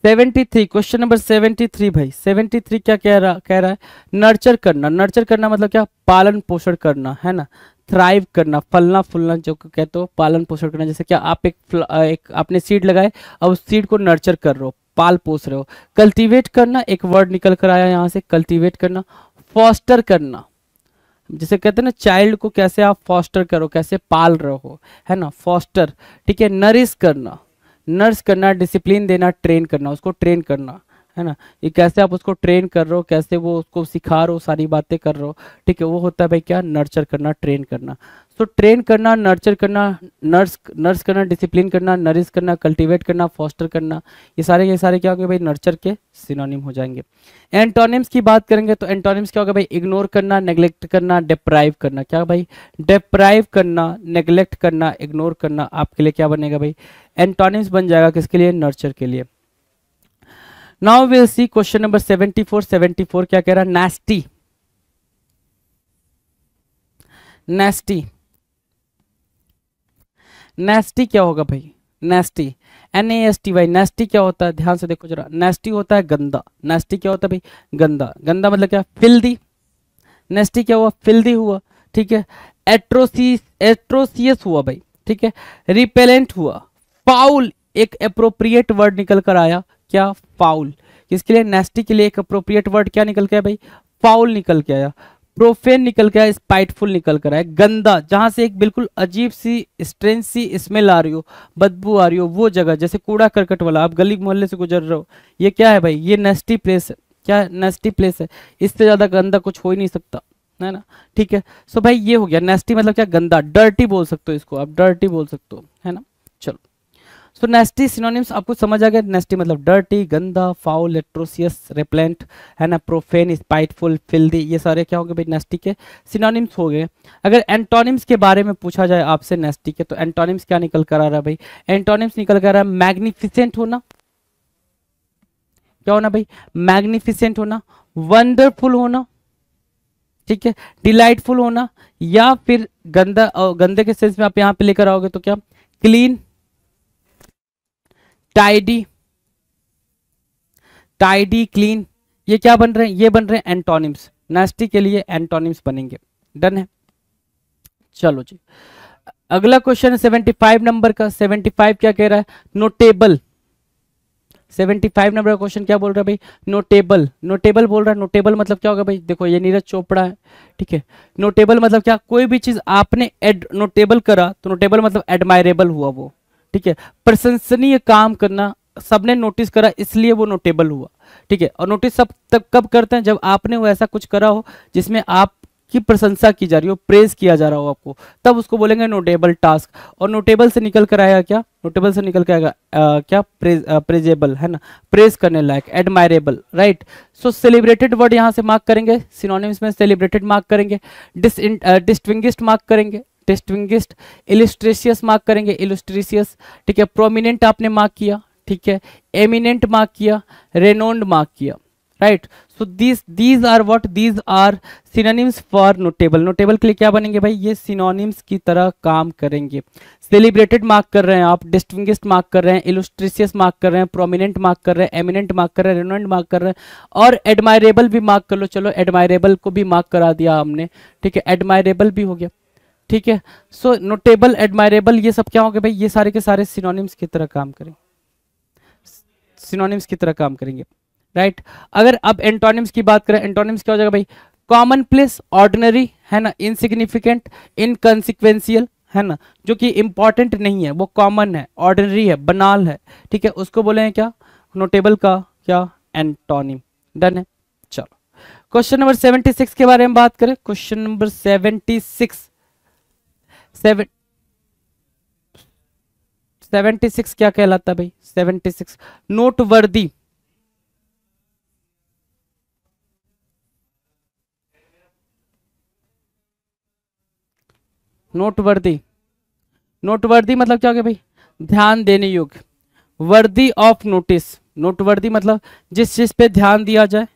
S1: 73 क्वेश्चन नंबर 73 भाई 73 क्या कह रहा कह रहा है नर्चर करना नर्चर करना मतलब क्या पालन पोषण करना है ना थ्राइव करना फलना फूलना जो कहते हो पालन पोषण करना जैसे क्या आप एक, एक आपने सीड लगाए अब उस सीड को नर्चर कर रहे हो पाल पोस रहे हो कल्टीवेट करना एक वर्ड निकल कर आया यहाँ से कल्टीवेट करना फॉस्टर करना जिसे कहते हैं ना चाइल्ड को कैसे आप फॉस्टर करो कैसे पाल रहो है ना फॉस्टर ठीक है नरिस करना नर्स करना डिसिप्लिन देना ट्रेन करना उसको ट्रेन करना है ना ये कैसे आप उसको ट्रेन कर रहे हो कैसे वो उसको सिखा रहे हो सारी बातें कर रहे हो ठीक है वो होता है भाई क्या नर्चर करना ट्रेन करना सो ट्रेन करना नर्चर करना नर्स नर्स करना डिसिप्लिन करना नरिश करना कल्टीवेट करना फॉस्टर करना ये सारे ये सारे क्या होंगे भाई नर्चर के सिनोनिम हो जाएंगे एंटोनिम्स की बात करेंगे तो एंटोनिम्स क्या होगा भाई इग्नोर करना नेग्लेक्ट करना डिप्राइव करना क्या भाई डिप्राइव करना नेग्लेक्ट करना इग्नोर करना आपके लिए क्या बनेगा भाई एंटोनिम्स बन जाएगा किसके लिए नर्चर के लिए now will see question number seventy four seventy four क्या कह रहा है नेस्टी नेस्टी नेस्टी क्या होगा भाई nasty N A S T Y nasty क्या होता है ध्यान से देखो जरा नेस्टी होता है गंदा नेस्टी क्या होता है भाई गंदा गंदा मतलब क्या फिल्दी नेस्टी क्या हुआ फिल्दी हुआ ठीक है एट्रोसी एट्रोसियस हुआ भाई ठीक है रिपेलेंट हुआ फाउल एक अप्रोप्रिएट वर्ड निकल कर आया क्या फाउल किसके लिए नेस्टी के लिए एक अप्रोप्रिएट वर्ड क्या निकल के आया भाई फाउल निकल के आया प्रोफेन निकल कर स्पाइटफुल निकल कर आया गंदा जहां से एक बिल्कुल अजीब सी स्ट्रेंज सी स्मेल आ रही हो बदबू आ रही हो वो जगह जैसे कूड़ा करकट वाला आप गली मोहल्ले से गुजर रहे हो ये क्या है भाई ये नेस्टी प्लेस है क्या नेस्टी प्लेस है इससे ज़्यादा गंदा कुछ हो ही नहीं सकता है ना ठीक है सो भाई ये हो गया नेस्टी मतलब क्या गंदा डर्टी बोल सकते हो इसको आप डर्टी बोल सकते हो है ना चलो सो नेस्टी सिनोनिम्स आपको समझ आ गया नेस्टी मतलब डर्टी गंदा फाउल लेट्रोसियस रेप्लेंट है ना प्रोफेन स्पाइटफुल फिल्दी ये सारे क्या होंगे भाई नेस्टी के सिनोनिम्स हो गए अगर एंटोनिम्स के बारे में पूछा जाए आपसे नेस्टी के तो एंटोनिम्स क्या निकल कर आ रहा है भाई एंटोनिम्स निकल कर आ रहा है मैग्निफिसेंट होना क्या होना भाई मैग्निफिसेंट होना वंडरफुल होना ठीक है डिलाइटफुल होना या फिर गंदा गंदे के सेंस में आप यहां पे लेकर आओगे तो क्या क्लीन टाइडी टाइडी क्लीन ये क्या बन रहे हैं ये बन रहे हैं एंटोनिम्स नास्टी के लिए एंटोनिम्स बनेंगे डन है चलो जी अगला क्वेश्चन है फाइव नंबर का सेवेंटी फाइव क्या कह रहा है नोटेबल सेवेंटी फाइव नंबर का क्वेश्चन क्या बोल रहा है भाई नोटेबल नोटेबल बोल रहा है नोटेबल मतलब क्या होगा भाई देखो ये नीरज चोपड़ा है ठीक है नोटेबल मतलब क्या कोई भी चीज आपने एड नोटेबल करा तो नोटेबल मतलब एडमायरेबल हुआ वो ठीक है प्रशंसनीय काम करना सबने नोटिस करा इसलिए वो नोटेबल हुआ ठीक है और नोटिस सब तब कब करते हैं जब आपने वो ऐसा कुछ करा हो जिसमें आप की प्रशंसा की जा रही हो प्रेज किया जा रहा हो आपको तब उसको बोलेंगे नोटेबल टास्क और नोटेबल से निकल कर आएगा क्या नोटेबल से निकल कर आएगा क्या प्रेज आ, प्रेजेबल है ना प्रेज करने लायक admirable right so celebrated word यहाँ से मार्क करेंगे सिनोनिम्स में सेलिब्रेटेड मार्क करेंगे डिस डिस्टिंग मार्क करेंगे टेस्टिंगिस्ट इलिस्ट्रेशियस मार्क करेंगे इलिस्ट्रेशियस ठीक है प्रोमिनेंट आपने मार्क किया ठीक है एमिनेंट मार्क किया रेनोन्ड मार्क किया right so these these are what these are synonyms for notable notable के लिए क्या बनेंगे भाई ये सिनोनिम्स की तरह काम करेंगे सेलिब्रेटेड मार्क कर रहे हैं आप डिस्टिंगस्ट मार्क कर रहे हैं इलुस्ट्रिशियस मार्क कर रहे हैं प्रोमिनेंट मार्क कर रहे हैं एमिनेंट मार्क कर रहे हैं रेनोन्ड मार्क कर रहे हैं और एडमायरेबल भी मार्क कर लो चलो एडमायरेबल को भी मार्क करा दिया हमने ठीक है एडमायरेबल भी हो गया ठीक है सो नोटेबल एडमायरेबल ये सब क्या होंगे भाई ये सारे के सारे सिनोनिम्स की तरह काम करें सिनोनिम्स की तरह काम करेंगे राइट right? अगर अब एंटोनिम्स की बात करें एंटोनिम्स क्या हो जाएगा भाई कॉमन प्लेस ऑर्डिनरी है ना इनसिग्निफिकेंट इनकॉन्सिक्वेंशियल है ना जो कि इंपॉर्टेंट नहीं है वो कॉमन है ऑर्डिनरी है बनाल है ठीक है उसको बोले हैं क्या नोटेबल का क्या एंटोनिम डन है चलो क्वेश्चन नंबर 76 के बारे में बात करें question number 76 seven seventy six क्या कहलाता भाई seventy six noteworthy noteworthy noteworthy मतलब क्या हो गया भाई ध्यान देने योग्य वर्दी ऑफ नोटिस नोटवर्दी मतलब जिस चीज पे ध्यान दिया जाए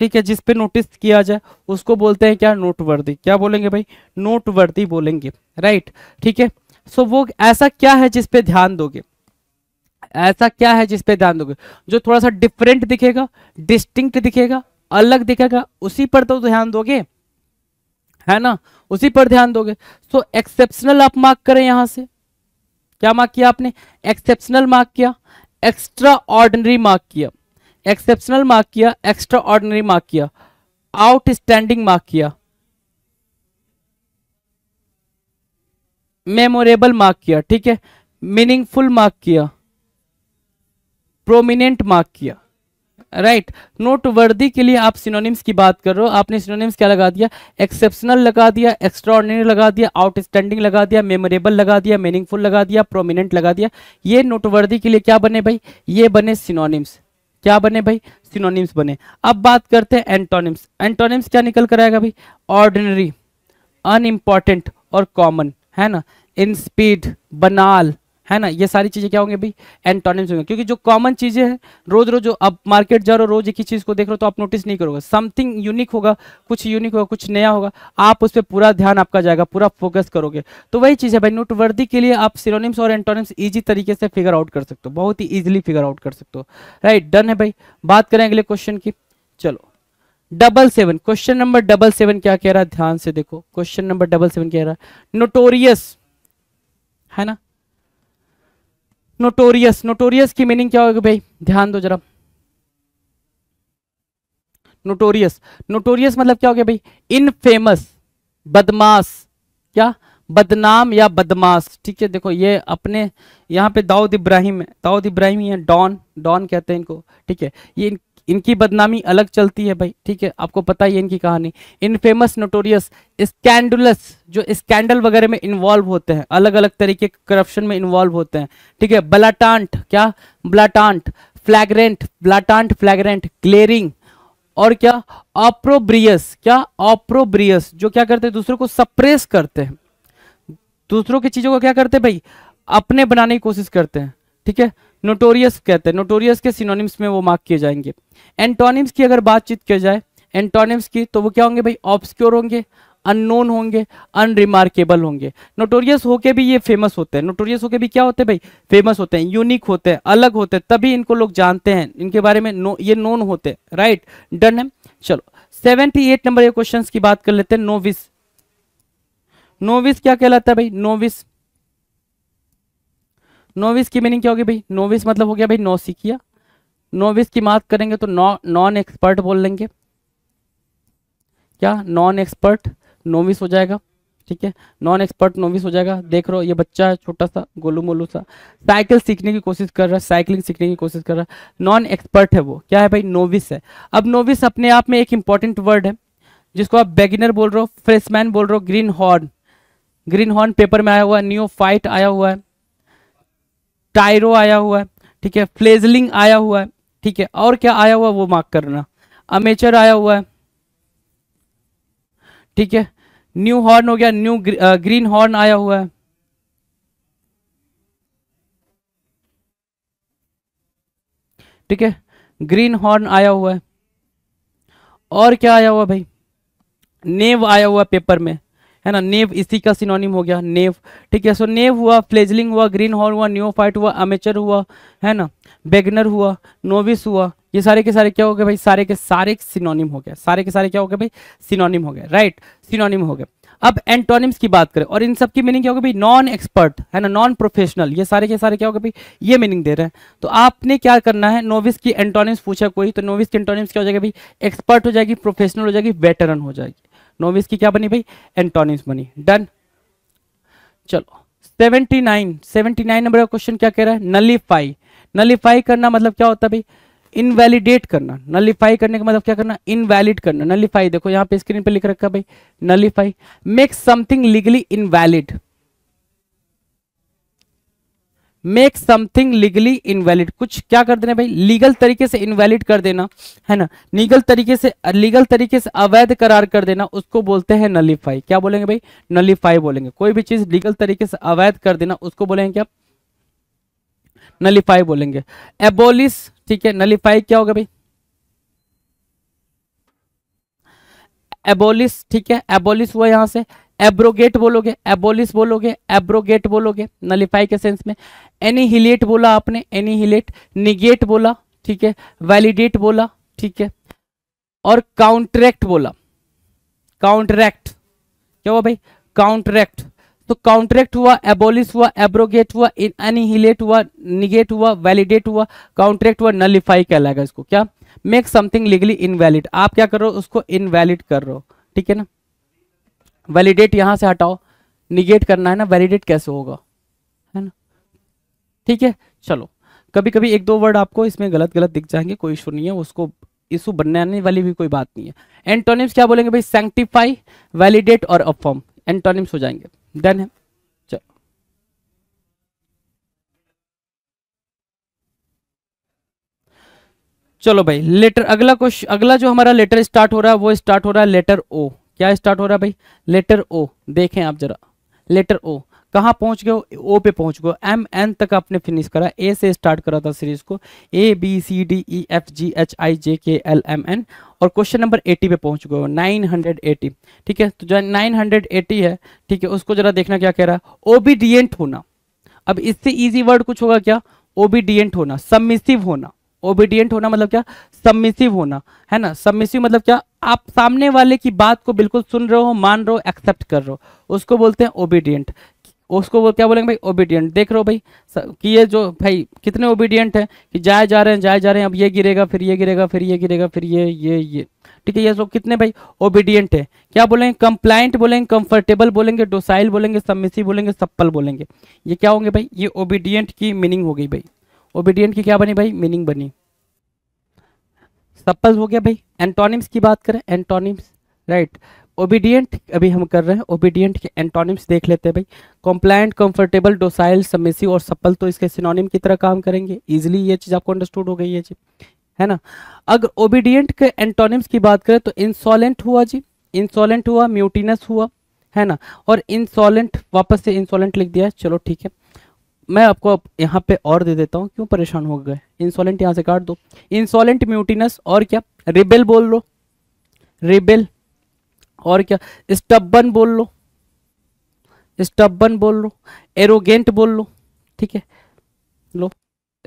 S1: ठीक है जिस पे नोटिस किया जाए उसको बोलते हैं क्या नोटवर्दी क्या बोलेंगे भाई नोटवर्दी बोलेंगे राइट ठीक है सो वो ऐसा क्या है जिस पे ध्यान दोगे ऐसा क्या है जिस पे ध्यान दोगे जो थोड़ा सा डिफरेंट दिखेगा डिस्टिंक्ट दिखेगा अलग दिखेगा उसी पर तो ध्यान दोगे है ना उसी पर ध्यान दोगे सो so, एक्सेप्शनल आप मार्क करें यहां से क्या मार्क किया आपने एक्सेप्शनल मार्क किया एक्स्ट्रा ऑर्डिनरी मार्क किया एक्सेप्शनल मार्क किया एक्स्ट्रा ऑर्डिनरी मार्क किया आउटस्टैंडिंग मार्क किया मेमोरेबल मार्क किया ठीक है मीनिंगफुल मार्क किया प्रोमिनेंट मार्क किया राइट नोट वर्दी के लिए आप सिनोनिम्स की बात कर रहे हो आपने सिनोनिम्स क्या लगा दिया एक्सेप्शनल लगा दिया एक्स्ट्रॉर्डिनरी लगा दिया आउटस्टैंडिंग लगा दिया मेमोरेबल लगा दिया मीनिंगफुल लगा दिया प्रोमिनेंट लगा दिया ये नोटवर्दी के लिए क्या बने भाई ये बने सिनोनिम्स क्या बने भाई सिनोनिम्स बने अब बात करते हैं एंटोनिम्स एंटोनिम्स क्या निकल कर आएगा भाई ऑर्डिनरी अनइम्पॉर्टेंट और कॉमन है ना इन स्पीड बनाल है ना ये सारी चीज़ें क्या होंगे भाई एंटोनिम्स होंगे क्योंकि जो कॉमन चीज़ें हैं रोज रोज अब मार्केट जा रहे हो रोज एक ही चीज़ को देख रहे हो तो आप नोटिस नहीं करोगे समथिंग यूनिक होगा कुछ यूनिक होगा कुछ नया होगा आप उस पर पूरा ध्यान आपका जाएगा पूरा फोकस करोगे तो वही चीज़ है भाई नोटवर्दी के लिए आप सिरोनिम्स और एंटोनिम्स ईजी तरीके से फिगर आउट कर सकते हो बहुत ही ईजिली फिगर आउट कर सकते हो राइट डन है भाई बात करें अगले क्वेश्चन की चलो double seven question number double seven क्या कह रहा है ध्यान से देखो क्वेश्चन नंबर डबल सेवन कह रहा है नोटोरियस है ना नोटोरियस नोटोरियस की मीनिंग क्या होगी भाई ध्यान दो जरा नोटोरियस नोटोरियस मतलब क्या हो गया भाई इन फेमस बदमाश क्या बदनाम या बदमाश ठीक है देखो ये अपने यहाँ पे दाऊद इब्राहिम है दाऊद इब्राहिम डॉन डॉन कहते हैं इनको ठीक है ये इनकी बदनामी अलग चलती है भाई ठीक है आपको पता ही है इनकी कहानी इन फेमस नोटोरियस स्कैंडुलस जो स्कैंडल वगैरह में इन्वॉल्व होते हैं अलग अलग तरीके के करप्शन में इन्वॉल्व होते हैं ठीक है ब्लाटांट क्या ब्लाटांट फ्लैगरेंट ब्लाटांट फ्लैगरेंट क्लेरिंग और क्या ऑप्रोब्रियस क्या ऑप्रोब्रियस जो क्या करते हैं दूसरों को सप्रेस करते हैं दूसरों की चीजों को क्या करते हैं भाई अपने बनाने की कोशिश करते हैं ठीक है नोटोरियस कहते हैं नोटोरियस के सिनोनिम्स में वो मार्क किए जाएंगे एंटोनिम्स की अगर बातचीत किया जाए एंटोनिम्स की तो वो क्या होंगे भाई ऑब्सक्योर होंगे अननोन होंगे अनरिमार्केबल होंगे नोटोरियस होके भी ये फेमस होते हैं नोटोरियस होके भी क्या होते हैं भाई फेमस होते हैं यूनिक होते हैं अलग होते हैं तभी इनको लोग जानते हैं इनके बारे में नो ये नोन होते हैं राइट डन है चलो सेवेंटी एट नंबर के क्वेश्चन की बात कर लेते हैं नोविस नोविस क्या कहलाता है भाई नोविस नोविस की मीनिंग क्या होगी भाई नोविस मतलब हो गया भाई नौ सीखिया नोविस की बात करेंगे तो नॉन एक्सपर्ट बोल लेंगे क्या नॉन एक्सपर्ट नोविस हो जाएगा ठीक है नॉन एक्सपर्ट नोविस हो जाएगा देख रहे हो ये बच्चा है छोटा सा गोलू मोलू सा साइकिल सीखने की कोशिश कर रहा है साइकिलिंग सीखने की कोशिश कर रहा है नॉन एक्सपर्ट है वो क्या है भाई नोविस है अब नोविस अपने आप में एक इंपॉर्टेंट वर्ड है जिसको आप बेगिनर बोल रहे हो फ्रेशमैन बोल रहे हो greenhorn greenhorn paper में आया हुआ है न्यू फाइट आया हुआ है टायरो आया हुआ है ठीक है फ्लेजलिंग आया हुआ है ठीक है और क्या आया हुआ वो मार्क करना अमेचर आया हुआ है ठीक है न्यू हॉर्न हो गया न्यू ग्रीन हॉर्न आया हुआ है ठीक है ग्रीन हॉर्न आया हुआ है और क्या आया हुआ भाई नेव आया हुआ पेपर में है ना नेव इसी का सिनोनिम हो गया नेव ठीक है सो नेव हुआ फ्लेजलिंग हुआ ग्रीन हॉर्न हुआ न्योफाइट हुआ अमेचर हुआ है ना बेगनर हुआ नोविस हुआ ये सारे के सारे क्या हो गए भाई सारे के सारे सिनोनिम हो गया सारे के सारे क्या हो गए भाई सिनोनिम हो गया राइट सिनोनिम हो गया अब एंटोनिम्स की बात करें और इन सब की मीनिंग क्या होगी भाई नॉन एक्सपर्ट है ना नॉन प्रोफेशनल ये सारे के सारे क्या होगा भाई ये मीनिंग दे रहे हैं तो आपने क्या करना है नोविस की एंटोनिम्स पूछा कोई तो नोविस की एंटोनिम्स क्या हो जाएगा भाई एक्सपर्ट हो जाएगी प्रोफेशनल हो जाएगी वेटरन हो जाएगी नोविस की क्या बनी भाई एंटोनिम्स बनी डन चलो 79 79 नंबर का क्वेश्चन क्या कह रहा है नलीफाई नलीफाई करना मतलब क्या होता है भाई इनवैलिडेट करना नलीफाई करने का मतलब क्या करना इनवैलिड करना नलीफाई देखो यहाँ पे स्क्रीन पे लिख रखा भाई nullify make something legally invalid make something legally invalid कुछ क्या कर देना भाई लीगल तरीके से इनवैलिड कर देना है ना लीगल तरीके से लीगल तरीके से अवैध करार कर देना उसको बोलते हैं नलीफाई क्या बोलेंगे भाई नलीफाई बोलेंगे कोई भी चीज लीगल तरीके से अवैध कर देना उसको बोलेंगे क्या नलीफाई बोलेंगे एबोलिस ठीक है नलीफाई क्या होगा भाई एबोलिस ठीक है एबोलिस हुआ यहां से एब्रोगेट बोलोगे एबोलिस बोलोगे एब्रोगेट बोलोगे नलिफाई के सेंस में एनिहिलेट बोला आपने एनिहिलेट निगेट बोला ठीक है वैलिडेट बोला ठीक है और काउंट्रैक्ट बोला काउंट्रैक्ट क्या हुआ भाई काउंट्रैक्ट तो काउंट्रैक्ट हुआ एबोलिस हुआ एब्रोगेट हुआ एनिहिलेट हुआ निगेट हुआ वैलिडेट हुआ काउंट्रैक्ट हुआ नलिफाई कहलाएगा इसको क्या मेक समथिंग लीगली इनवैलिड आप क्या कर रहे हो उसको इनवैलिड कर रहे हो ठीक है ना वैलिडेट यहाँ से हटाओ निगेट करना है ना वैलिडेट कैसे होगा है ना ठीक है चलो कभी कभी एक दो वर्ड आपको इसमें गलत गलत दिख जाएंगे कोई इशू नहीं है उसको इशू बनने वाली भी कोई बात नहीं है एंटोनिम्स क्या बोलेंगे भाई सेंटिफाई वैलिडेट और अफॉर्म एंटोनिम्स हो जाएंगे देन है चलो भाई लेटर अगला क्वेश्चन अगला जो हमारा लेटर स्टार्ट हो रहा है वो स्टार्ट हो रहा है लेटर ओ क्या स्टार्ट हो रहा है भाई लेटर ओ देखें आप जरा लेटर ओ कहाँ पहुंच गए ओ पे पहुंच गए एम एन तक आपने फिनिश करा ए से स्टार्ट करा था सीरीज को A B C D E F G H I J K L M N और क्वेश्चन नंबर 80 पे पहुंच गए 980 ठीक है तो जो 980 है ठीक है उसको जरा देखना क्या कह रहा है ओबीडियंट होना अब इससे इजी वर्ड कुछ होगा क्या ओबीडियंट होना सबमिसिव होना ओबीडियंट होना मतलब क्या सबमिसिव होना है ना सबमिसिव मतलब क्या आप सामने वाले की बात को बिल्कुल सुन रहे हो मान रहे हो एक्सेप्ट कर रहे हो उसको बोलते हैं ओबीडियंट उसको वो क्या बोलेंगे भाई ओबीडियंट देख रहे हो भाई कि ये जो भाई कितने ओबीडियंट है कि जाए जा रहे हैं जाए जा रहे हैं अब ये गिरेगा फिर ये गिरेगा फिर ये गिरेगा फिर ये ये ये ठीक है ये सब कितने भाई ओबीडियंट है क्या बोलेंगे कंप्लाइंट बोलेंगे कंफर्टेबल बोलेंगे डोसाइल बोलेंगे सबमिसिव बोलेंगे सप्पल बोलेंगे ये क्या होंगे भाई ये ओबीडियंट की मीनिंग हो गई भाई ओबीडियंट की क्या बनी भाई मीनिंग बनी सप्पल हो गया भाई एंटोनिम्स की बात करें एंटोनिम्स राइट ओबीडियंट अभी हम कर रहे हैं ओबीडियंट के एंटोनिम्स देख लेते हैं भाई कॉम्प्लायंट कंफर्टेबल डोसाइल सबमिसिव और सप्पल तो इसके सिनोनिम की तरह काम करेंगे इजिली ये चीज़ आपको अंडरस्टूड हो गई है जी है ना अगर ओबीडियंट के एंटोनिम्स की बात करें तो इंसॉलेंट हुआ जी इंसॉलेंट हुआ म्यूटिनस हुआ है ना और इंसॉलेंट वापस से इंसॉलेंट लिख दिया चलो ठीक है मैं आपको यहाँ पे और दे देता हूँ क्यों परेशान हो गए इंसॉलेंट यहाँ से काट दो इंसॉलेंट म्यूटिनस और क्या रिबेल बोल लो रिबेल और क्या स्टब्बन बोल लो स्टब्बन बोल लो एरोगेंट बोल लो ठीक है लो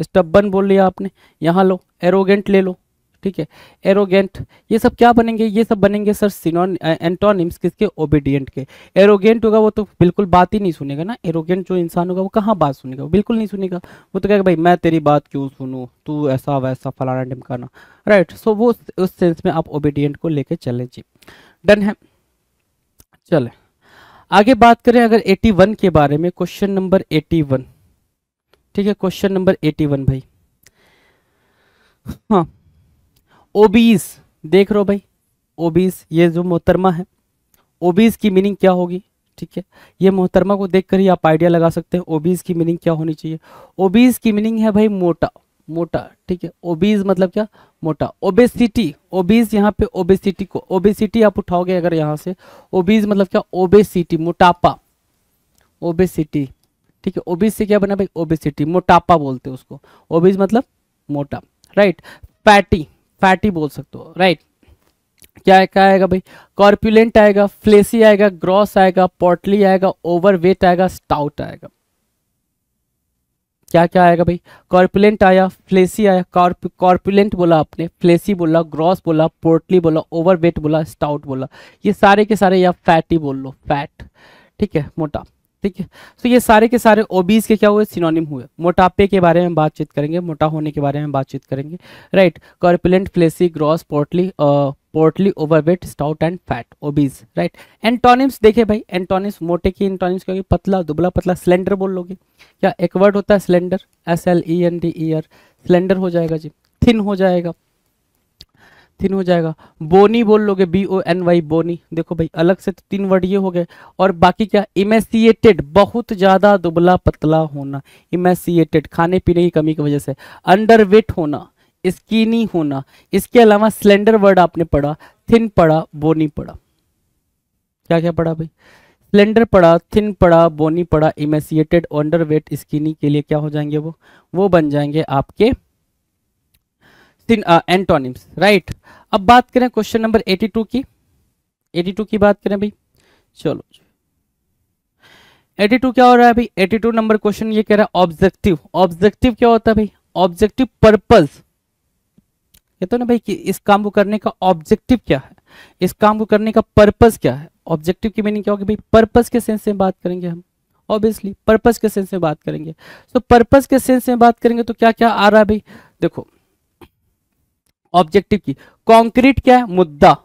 S1: स्टब्बन बोल लिया आपने यहाँ लो एरोगेंट ले लो ठीक है एरोगेंट ये सब क्या बनेंगे ये सब बनेंगे सर सिनोन एंटोनिम्स किसके ओबीडियंट के एरोगेंट होगा वो तो बिल्कुल बात ही नहीं सुनेगा ना एरोगेंट जो इंसान होगा वो कहाँ बात सुनेगा वो बिल्कुल नहीं सुनेगा वो तो कहेगा भाई मैं तेरी बात क्यों सुनूँ तू ऐसा वैसा फलाना ढिमकाना राइट सो वो उस सेंस में आप ओबीडियंट को लेकर चलें जी डन है चले आगे बात करें अगर 81 के बारे में क्वेश्चन नंबर 81 ठीक है क्वेश्चन नंबर 81 भाई हाँ ओबीस देख रहे हो भाई ओबीस ये जो मोहतरमा है ओबीस की मीनिंग क्या होगी ठीक है ये मोहतरमा को देख कर ही आप आइडिया लगा सकते हैं ओबीस की मीनिंग क्या होनी चाहिए ओबीस की मीनिंग है भाई मोटा मोटा ठीक है ओबीज मतलब क्या मोटा ओबेसिटी ओबीज यहाँ पे ओबेसिटी को ओबेसिटी आप उठाओगे अगर यहाँ से ओबीज मतलब क्या ओबेसिटी मोटापा ओबेसिटी ठीक है ओबीज से क्या बना भाई ओबेसिटी मोटापा बोलते हैं उसको ओबीज मतलब मोटा राइट फैटी फैटी बोल सकते हो राइट क्या क्या आएगा भाई कॉर्पुलेंट आएगा फ्लेसी आएगा ग्रॉस आएगा पोर्टली आएगा ओवरवेट आएगा स्टाउट आएगा क्या क्या आएगा भाई कॉर्पुलेंट आया फ्लेसी आया कॉर्पुलेंट बोला आपने फ्लेसी बोला ग्रॉस बोला पोर्टली बोला ओवरवेट बोला स्टाउट बोला ये सारे के सारे या फैटी बोल लो फैट ठीक है मोटा ठीक है तो ये सारे के सारे ओबीज के क्या हुए सिनोनिम हुए मोटापे के बारे में बातचीत करेंगे मोटा होने के बारे में बातचीत करेंगे right corpulent fleshy gross portly portly overweight stout and fat obese right antonyms देखे भाई एंटोनिम्स मोटे की एंटोनिम्स क्योंकि पतला दुबला पतला सिलेंडर बोल लोगे क्या एक वर्ड होता है slender S L E N D E R slender हो जाएगा जी थिन हो जाएगा थिन हो जाएगा बोनी बोल लोगे B O N Y bony देखो भाई अलग से तो तीन वर्ड ये हो गए और बाकी क्या इमेसिएटेड बहुत ज़्यादा दुबला पतला होना इमेसिएटेड खाने पीने की कमी की वजह से अंडरवेट होना स्कीनी होना इसके अलावा स्लेंडर वर्ड आपने पढ़ा थिन पढ़ा बोनी पढ़ा क्या क्या पढ़ा भाई स्लेंडर पड़ा थिन पड़ा बोनी पड़ा इमेसिएटेड अंडरवेट स्किनी के लिए क्या हो जाएंगे वो वो बन जाएंगे आपके तीन एंटोनिम्स राइट अब बात करें क्वेश्चन नंबर 82 की 82 की बात करें भाई चलो 82 क्या हो रहा है भाई 82 नंबर क्वेश्चन ये कह रहा है ऑब्जेक्टिव ऑब्जेक्टिव क्या होता है भाई ऑब्जेक्टिव पर्पज ये तो ना भाई कि इस काम को करने का ऑब्जेक्टिव क्या है इस काम को करने का पर्पज क्या है ऑब्जेक्टिव की मीनिंग क्या होगी भाई पर्पज के सेंस में बात करेंगे हम ऑब्वियसली पर्पज के सेंस में बात करेंगे सो so, पर्पज के सेंस में बात करेंगे तो क्या क्या आ रहा है भाई देखो ऑब्जेक्टिव की कॉन्क्रीट क्या है मुद्दा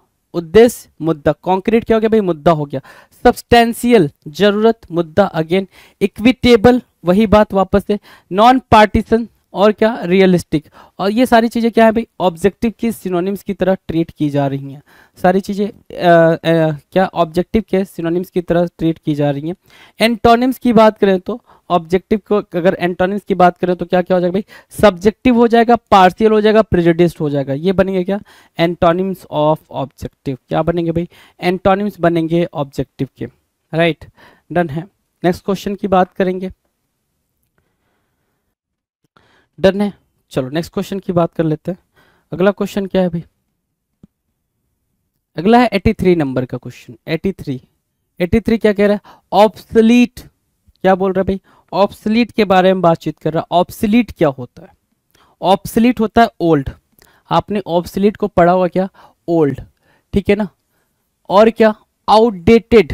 S1: उद्देश्य मुद्दा कॉन्क्रीट क्या हो गया भाई मुद्दा हो गया सब्सटेंशियल जरूरत मुद्दा अगेन इक्विटेबल वही बात वापस से नॉन पार्टीशन और क्या रियलिस्टिक और ये सारी चीज़ें क्या है भाई ऑब्जेक्टिव की सिनोनिम्स की तरह ट्रीट की जा रही हैं सारी चीज़ें क्या ऑब्जेक्टिव के सिनोनिम्स की तरह ट्रीट की जा रही हैं एंटोनिम्स की बात करें तो ऑब्जेक्टिव को अगर एंटोनिम्स की बात करें तो क्या क्या हो जाएगा भाई सब्जेक्टिव हो जाएगा पार्शियल हो जाएगा प्रिजडिस्ट हो जाएगा ये बनेंगे क्या एंटोनिम्स ऑफ ऑब्जेक्टिव क्या बनेंगे भाई एंटोनिम्स बनेंगे ऑब्जेक्टिव के राइट डन है नेक्स्ट क्वेश्चन की बात करेंगे डन है चलो नेक्स्ट क्वेश्चन की बात कर लेते हैं अगला क्वेश्चन क्या है भाई अगला है एटी थ्री नंबर का question eighty three eighty three क्या कह रहा है ऑब्सलीट क्या बोल रहा है भाई ऑप्सलीट के बारे में बातचीत कर रहा है ऑप्सलीट क्या होता है ऑप्सलीट होता है ओल्ड आपने ऑप्सलीट को पढ़ा हुआ क्या ओल्ड ठीक है ना और क्या आउटडेटेड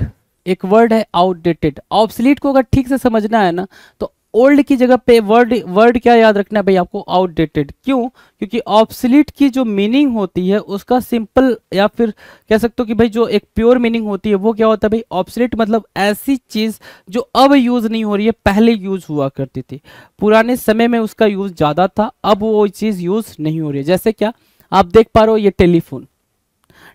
S1: एक वर्ड है आउटडेटेड ऑप्सलीट को अगर ठीक से समझना है ना तो ओल्ड की जगह पे वर्ड वर्ड क्या याद रखना है भाई आपको आउटडेटेड क्यों क्योंकि ऑब्सलीट की जो मीनिंग होती है उसका सिंपल या फिर कह सकते हो कि भाई जो एक प्योर मीनिंग होती है वो क्या होता है भाई ऑब्सलीट मतलब ऐसी चीज़ जो अब यूज़ नहीं हो रही है पहले यूज़ हुआ करती थी पुराने समय में उसका यूज़ ज़्यादा था अब वो चीज़ यूज़ नहीं हो रही है जैसे क्या आप देख पा रहे हो ये टेलीफोन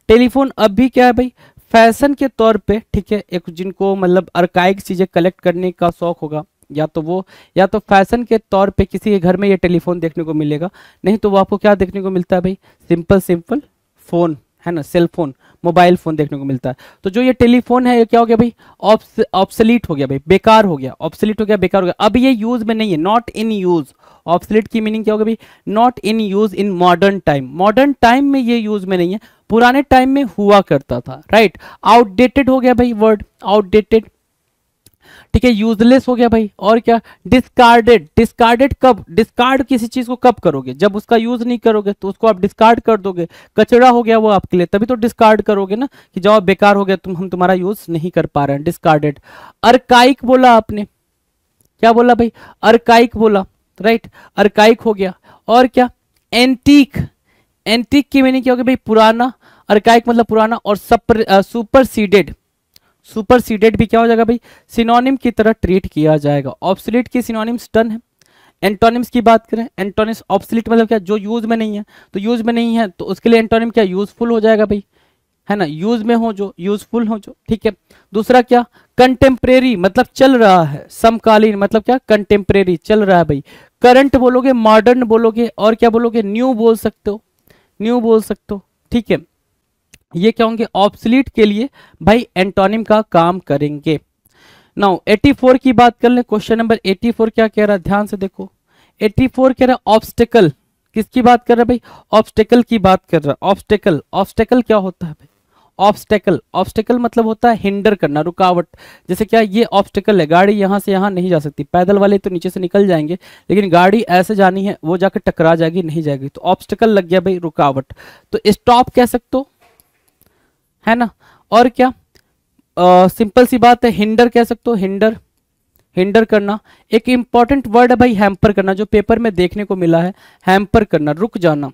S1: टेलीफोन अब भी क्या है भाई फैशन के तौर पे ठीक है एक जिनको मतलब अर्काइक चीज़ें कलेक्ट करने का शौक होगा या तो वो या तो फैशन के तौर पे किसी के घर में ये टेलीफोन देखने को मिलेगा नहीं तो वो आपको क्या देखने को मिलता है भाई सिंपल सिंपल फ़ोन है ना सेल फोन मोबाइल फ़ोन देखने को मिलता है तो जो ये टेलीफोन है ये क्या हो गया भाई ऑप्सलीट हो गया भाई बेकार हो गया ऑप्सलीट हो गया बेकार हो गया अब ये यूज़ में नहीं है नॉट इन यूज़ ऑप्सलीट की मीनिंग क्या होगा भाई not in use in modern time modern time में ये यूज़ में नहीं है पुराने टाइम में हुआ करता था राइट right? आउटडेटेड हो गया भाई वर्ड आउटडेटेड ठीक है यूजलेस हो गया भाई और क्या डिस्कार्डेड डिस्कार्डेड कब डिस्कार्ड किसी चीज को कब करोगे जब उसका यूज नहीं करोगे तो उसको आप डिस्कार्ड कर दोगे कचरा हो गया वो आपके लिए तभी तो डिस्कार्ड करोगे ना कि जाओ बेकार हो गया तुम हम तुम्हारा यूज नहीं कर पा रहे हैं डिस्कार्डेड अर्काइक बोला आपने क्या बोला भाई अर्काइक बोला राइट अर्काइक हो गया और क्या एंटीक एंटीक की मीनिंग क्या होगी भाई पुराना अर्काइक मतलब पुराना और सुपर सीडेड सुपरसीडेड भी क्या हो जाएगा भाई सिनोनिम की तरह ट्रीट किया जाएगा ऑप्सलिट की सिनोनिम्स टन है एंटोनिम्स की बात करें एंटोनिम्स ऑप्सलिट मतलब क्या जो यूज में नहीं है तो यूज में नहीं है तो उसके लिए एंटोनिम क्या यूजफुल हो जाएगा भाई है ना यूज में हो जो यूजफुल हो जो ठीक है दूसरा क्या कंटेम्प्रेरी मतलब चल रहा है समकालीन मतलब क्या कंटेम्प्रेरी चल रहा है भाई करंट बोलोगे मॉडर्न बोलोगे और क्या बोलोगे न्यू बोल सकते हो न्यू बोल सकते हो ठीक है ये क्या होंगे ऑप्सलीट के लिए भाई एंटोनिम का काम करेंगे नाउ 84 की बात कर ले क्वेश्चन नंबर 84 क्या कह रहा है ध्यान से देखो 84 कह रहा है ऑब्स्टेकल किसकी बात कर रहा है भाई ऑब्स्टेकल की बात कर रहा है ऑब्स्टेकल ऑब्स्टेकल क्या होता है ऑब्स्टेकल ऑब्स्टेकल मतलब होता है हिंडर करना रुकावट जैसे क्या ये ऑब्स्टेकल है गाड़ी यहाँ से यहाँ नहीं जा सकती पैदल वाले तो नीचे से निकल जाएंगे लेकिन गाड़ी ऐसे जानी है वो जाकर टकरा जाएगी नहीं जाएगी तो ऑब्स्टेकल लग गया भाई रुकावट तो स्टॉप कह सकते हो है ना और क्या सिंपल सी बात है हिंडर कह सकते हो हिंडर हिंडर करना एक इंपॉर्टेंट वर्ड है भाई हैम्पर करना जो पेपर में देखने को मिला है हैम्पर करना रुक जाना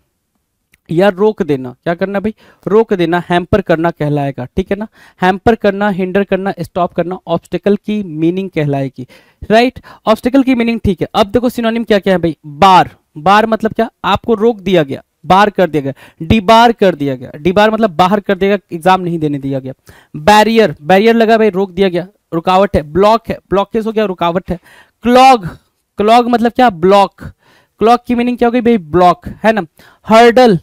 S1: या रोक देना क्या करना भाई रोक देना हैम्पर करना कहलाएगा ठीक है ना हैम्पर करना हिंडर करना स्टॉप करना ऑब्स्टिकल की मीनिंग कहलाएगी राइट ऑब्स्टिकल की मीनिंग ठीक है अब देखो सिनोनिम क्या क्या है भाई बार बार मतलब क्या आपको रोक दिया गया बार कर दिया गया डिबार कर दिया गया डिबार मतलब बाहर कर दिया गया एग्जाम नहीं देने दिया गया बैरियर बैरियर लगा भाई रोक दिया गया रुकावट है ब्लॉक है ब्लॉकेज हो गया रुकावट है क्लॉग क्लॉग मतलब क्या ब्लॉक क्लॉग की मीनिंग क्या हो गई भाई ब्लॉक है ना हर्डल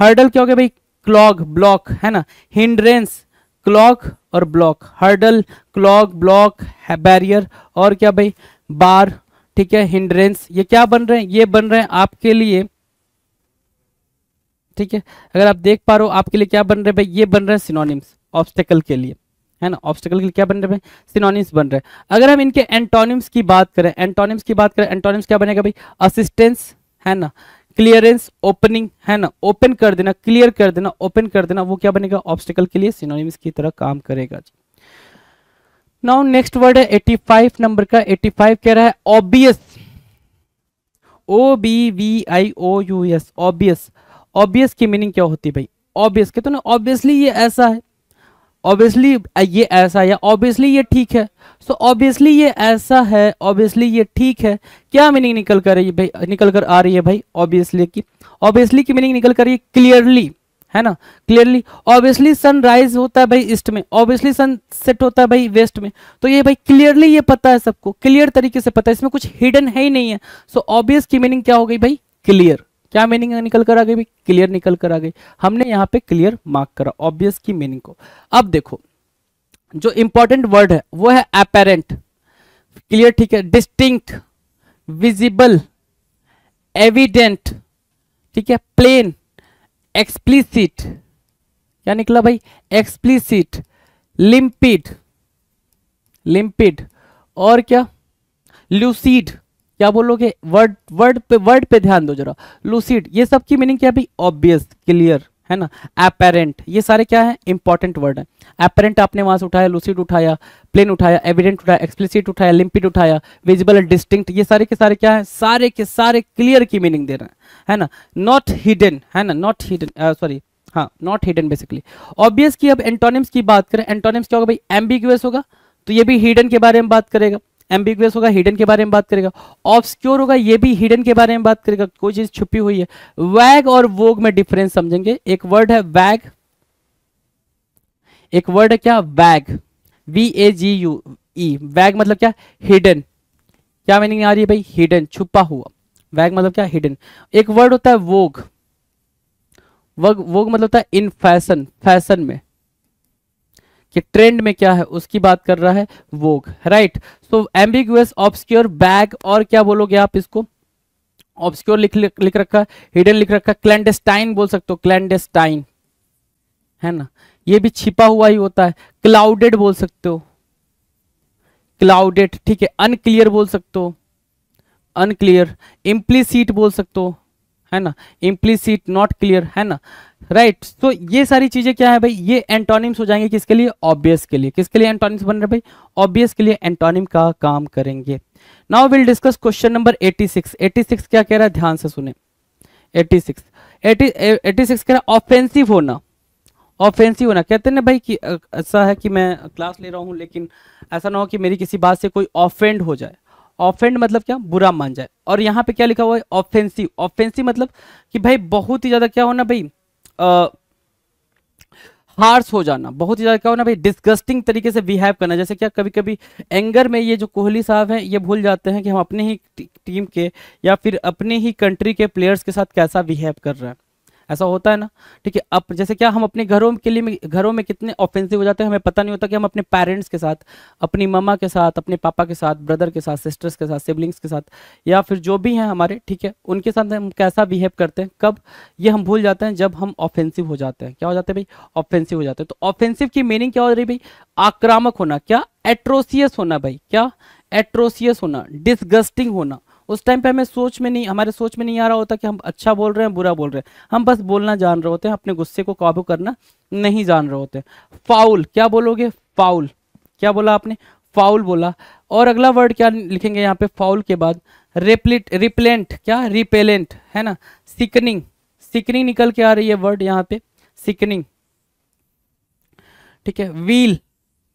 S1: हर्डल क्या हो गया भाई क्लॉग ब्लॉक है ना हिंड्रेंस क्लॉग और block hurdle clog block barrier और क्या भाई बार ठीक है हिंड्रेंस ये क्या बन रहे हैं ये बन रहे हैं आपके लिए ठीक है अगर आप देख पा रहे हो आपके लिए क्या बन रहे भाई ये बन रहे हैं सिनोनिम्स ऑब्स्टेकल के लिए है ना ऑब्स्टेकल के लिए क्या बन रहे भाई सिनोनिम्स बन रहे अगर हम इनके एंटोनिम्स की बात करें एंटोनिम्स की बात करें एंटोनिम्स क्या बनेगा भाई असिस्टेंस है ना क्लियरेंस ओपनिंग है ना ओपन कर देना क्लियर कर देना ओपन कर देना वो क्या बनेगा ऑब्स्टिकल के लिए सिनोनिम्स की तरह काम करेगा जी नाउ नेक्स्ट वर्ड है 85 नंबर का 85 कह रहा है obvious O B V I O U S obvious obvious की मीनिंग क्या होती है भाई ऑब्वियस कहते तो ना ऑब्वियसली ये ऐसा है ऑब्वियसली ये ऐसा है ऑब्वियसली ये ठीक है सो so, ऑब्वियसली ये ऐसा है ऑब्वियसली ये ठीक है क्या मीनिंग निकल कर रही है भाई निकल कर आ रही है भाई ऑब्वियसली की ऑब्वियसली की मीनिंग निकल कर रही है क्लियरली है ना क्लियरली ऑब्वियसली सनराइज होता है भाई ईस्ट में ऑब्वियसली सन सेट होता है भाई वेस्ट में तो ये भाई क्लियरली ये पता है सबको क्लियर तरीके से पता है इसमें कुछ हिडन है ही नहीं है सो so, ऑब्वियस की मीनिंग क्या हो गई भाई क्लियर क्या मीनिंग निकल कर आ गई भाई क्लियर निकल कर आ गई हमने यहाँ पे क्लियर मार्क करा ऑब्वियस की मीनिंग को अब देखो जो इंपॉर्टेंट वर्ड है वो है अपेरेंट क्लियर ठीक है डिस्टिंक्ट विजिबल एविडेंट ठीक है प्लेन एक्सप्लिसिट क्या निकला भाई एक्सप्लिसिट लिम्पिड लिम्पिड और क्या लूसिड क्या बोलोगे वर्ड वर्ड पे वर्ड पे ध्यान दो जरा लूसिड ये सब की मीनिंग क्या भाई ऑब्वियस क्लियर है ना अपेरेंट ये सारे क्या है इंपॉर्टेंट वर्ड है अपेरेंट आपने वहां से उठाया लूसिड उठाया प्लेन उठाया एविडेंट उठाया एक्सप्लिसिट उठाया लिम्पिड उठाया विजिबल डिस्टिंक्ट ये सारे के सारे क्या है सारे के सारे क्लियर की मीनिंग दे रहे हैं है ना नॉट हिडन है ना नॉट हिडन सॉरी हाँ नॉट हिडन बेसिकली ऑब्वियस की अब एंटोनिम्स की बात करें एंटोनिम्स क्या होगा भाई एम्बिग्यूस होगा तो ये भी हिडन के बारे में बात करेगा एम्बिगुअस होगा हिडन के बारे में बात करेगा ऑब्सक्योर होगा ये भी हिडन के बारे में बात करेगा कोई चीज छुपी हुई है वैग और वोग में डिफरेंस समझेंगे एक वर्ड है वैग एक वर्ड है क्या वैग वी ए जी यू ई वैग मतलब क्या हिडन क्या मीनिंग आ रही है भाई हिडन छुपा हुआ वैग मतलब क्या हिडन एक वर्ड होता है वोग वोग मतलब होता है इन फैशन फैशन में कि ट्रेंड में क्या है उसकी बात कर रहा है vague right so ambiguous obscure vague और क्या बोलोगे आप इसको ऑब्सक्योर लिख, लिख लिख रखा है हिडन लिख रखा है क्लैंडेस्टाइन बोल सकते हो क्लैंडेस्टाइन है ना ये भी छिपा हुआ ही होता है क्लाउडेड बोल सकते हो क्लाउडेड ठीक है अनक्लियर बोल सकते हो अनक्लियर इम्प्लीसीट बोल सकते हो है ना इम्प्लीसिट नॉट क्लियर है ना राइट right. तो so, ये सारी चीजें क्या है भाई ये एंटोनिम्स हो जाएंगे किसके लिए ऑब्वियस के लिए किसके लिए एंटोनिम्स बन रहे भाई ऑब्वियस के लिए एंटोनिम का काम करेंगे now will discuss question number 86 86 क्या कह रहा है ध्यान से सुने 86 80 86 कह रहा है ऑफेंसिव होना ऑफेंसिव होना कहते ना भाई कि ऐसा है कि मैं क्लास ले रहा हूँ लेकिन ऐसा ना हो कि मेरी किसी बात से कोई ऑफेंड हो जाए ऑफेंड मतलब क्या बुरा मान जाए और यहाँ पे क्या लिखा हुआ है ऑफेंसिव ऑफेंसिव मतलब कि भाई बहुत ही ज़्यादा क्या होना भाई हार्स हो जाना बहुत ही ज्यादा क्या होना भाई डिस्गस्टिंग तरीके से बिहेव करना जैसे क्या कभी कभी एंगर में ये जो कोहली साहब हैं ये भूल जाते हैं कि हम अपने ही टीम के या फिर अपने ही कंट्री के प्लेयर्स के साथ कैसा बिहेव कर रहे हैं ऐसा होता है ना ठीक है अब जैसे क्या हम अपने घरों के लिए घरों में कितने ऑफेंसिव हो जाते हैं हमें पता नहीं होता कि हम अपने पेरेंट्स के साथ अपनी मम्मा के साथ अपने पापा के साथ ब्रदर के साथ सिस्टर्स के साथ सिबलिंग्स के साथ या फिर जो भी हैं हमारे ठीक है उनके साथ हम कैसा बिहेव करते हैं कब ये हम भूल जाते हैं जब हम ऑफेंसिव हो जाते हैं क्या हो जाते हैं भाई ऑफेंसिव हो जाते हैं तो ऑफेंसिव की मीनिंग क्या हो रही भाई आक्रामक होना क्या एट्रोसियस होना भाई क्या एट्रोसियस होना डिसगस्टिंग होना उस टाइम पे हमें सोच में नहीं हमारे सोच में नहीं आ रहा होता कि हम अच्छा बोल रहे हैं बुरा बोल रहे हैं हम बस बोलना जान रहे होते हैं अपने गुस्से को काबू करना नहीं जान रहे होते फाउल क्या बोलोगे फाउल क्या बोला आपने फाउल बोला और अगला वर्ड क्या लिखेंगे यहाँ पे फाउल के बाद रेपलिट रिपेलेंट क्या रिपेलेंट है ना सिकनिंग सिकनिंग निकल के आ रही है वर्ड यहाँ पे सिकनिंग ठीक है व्हील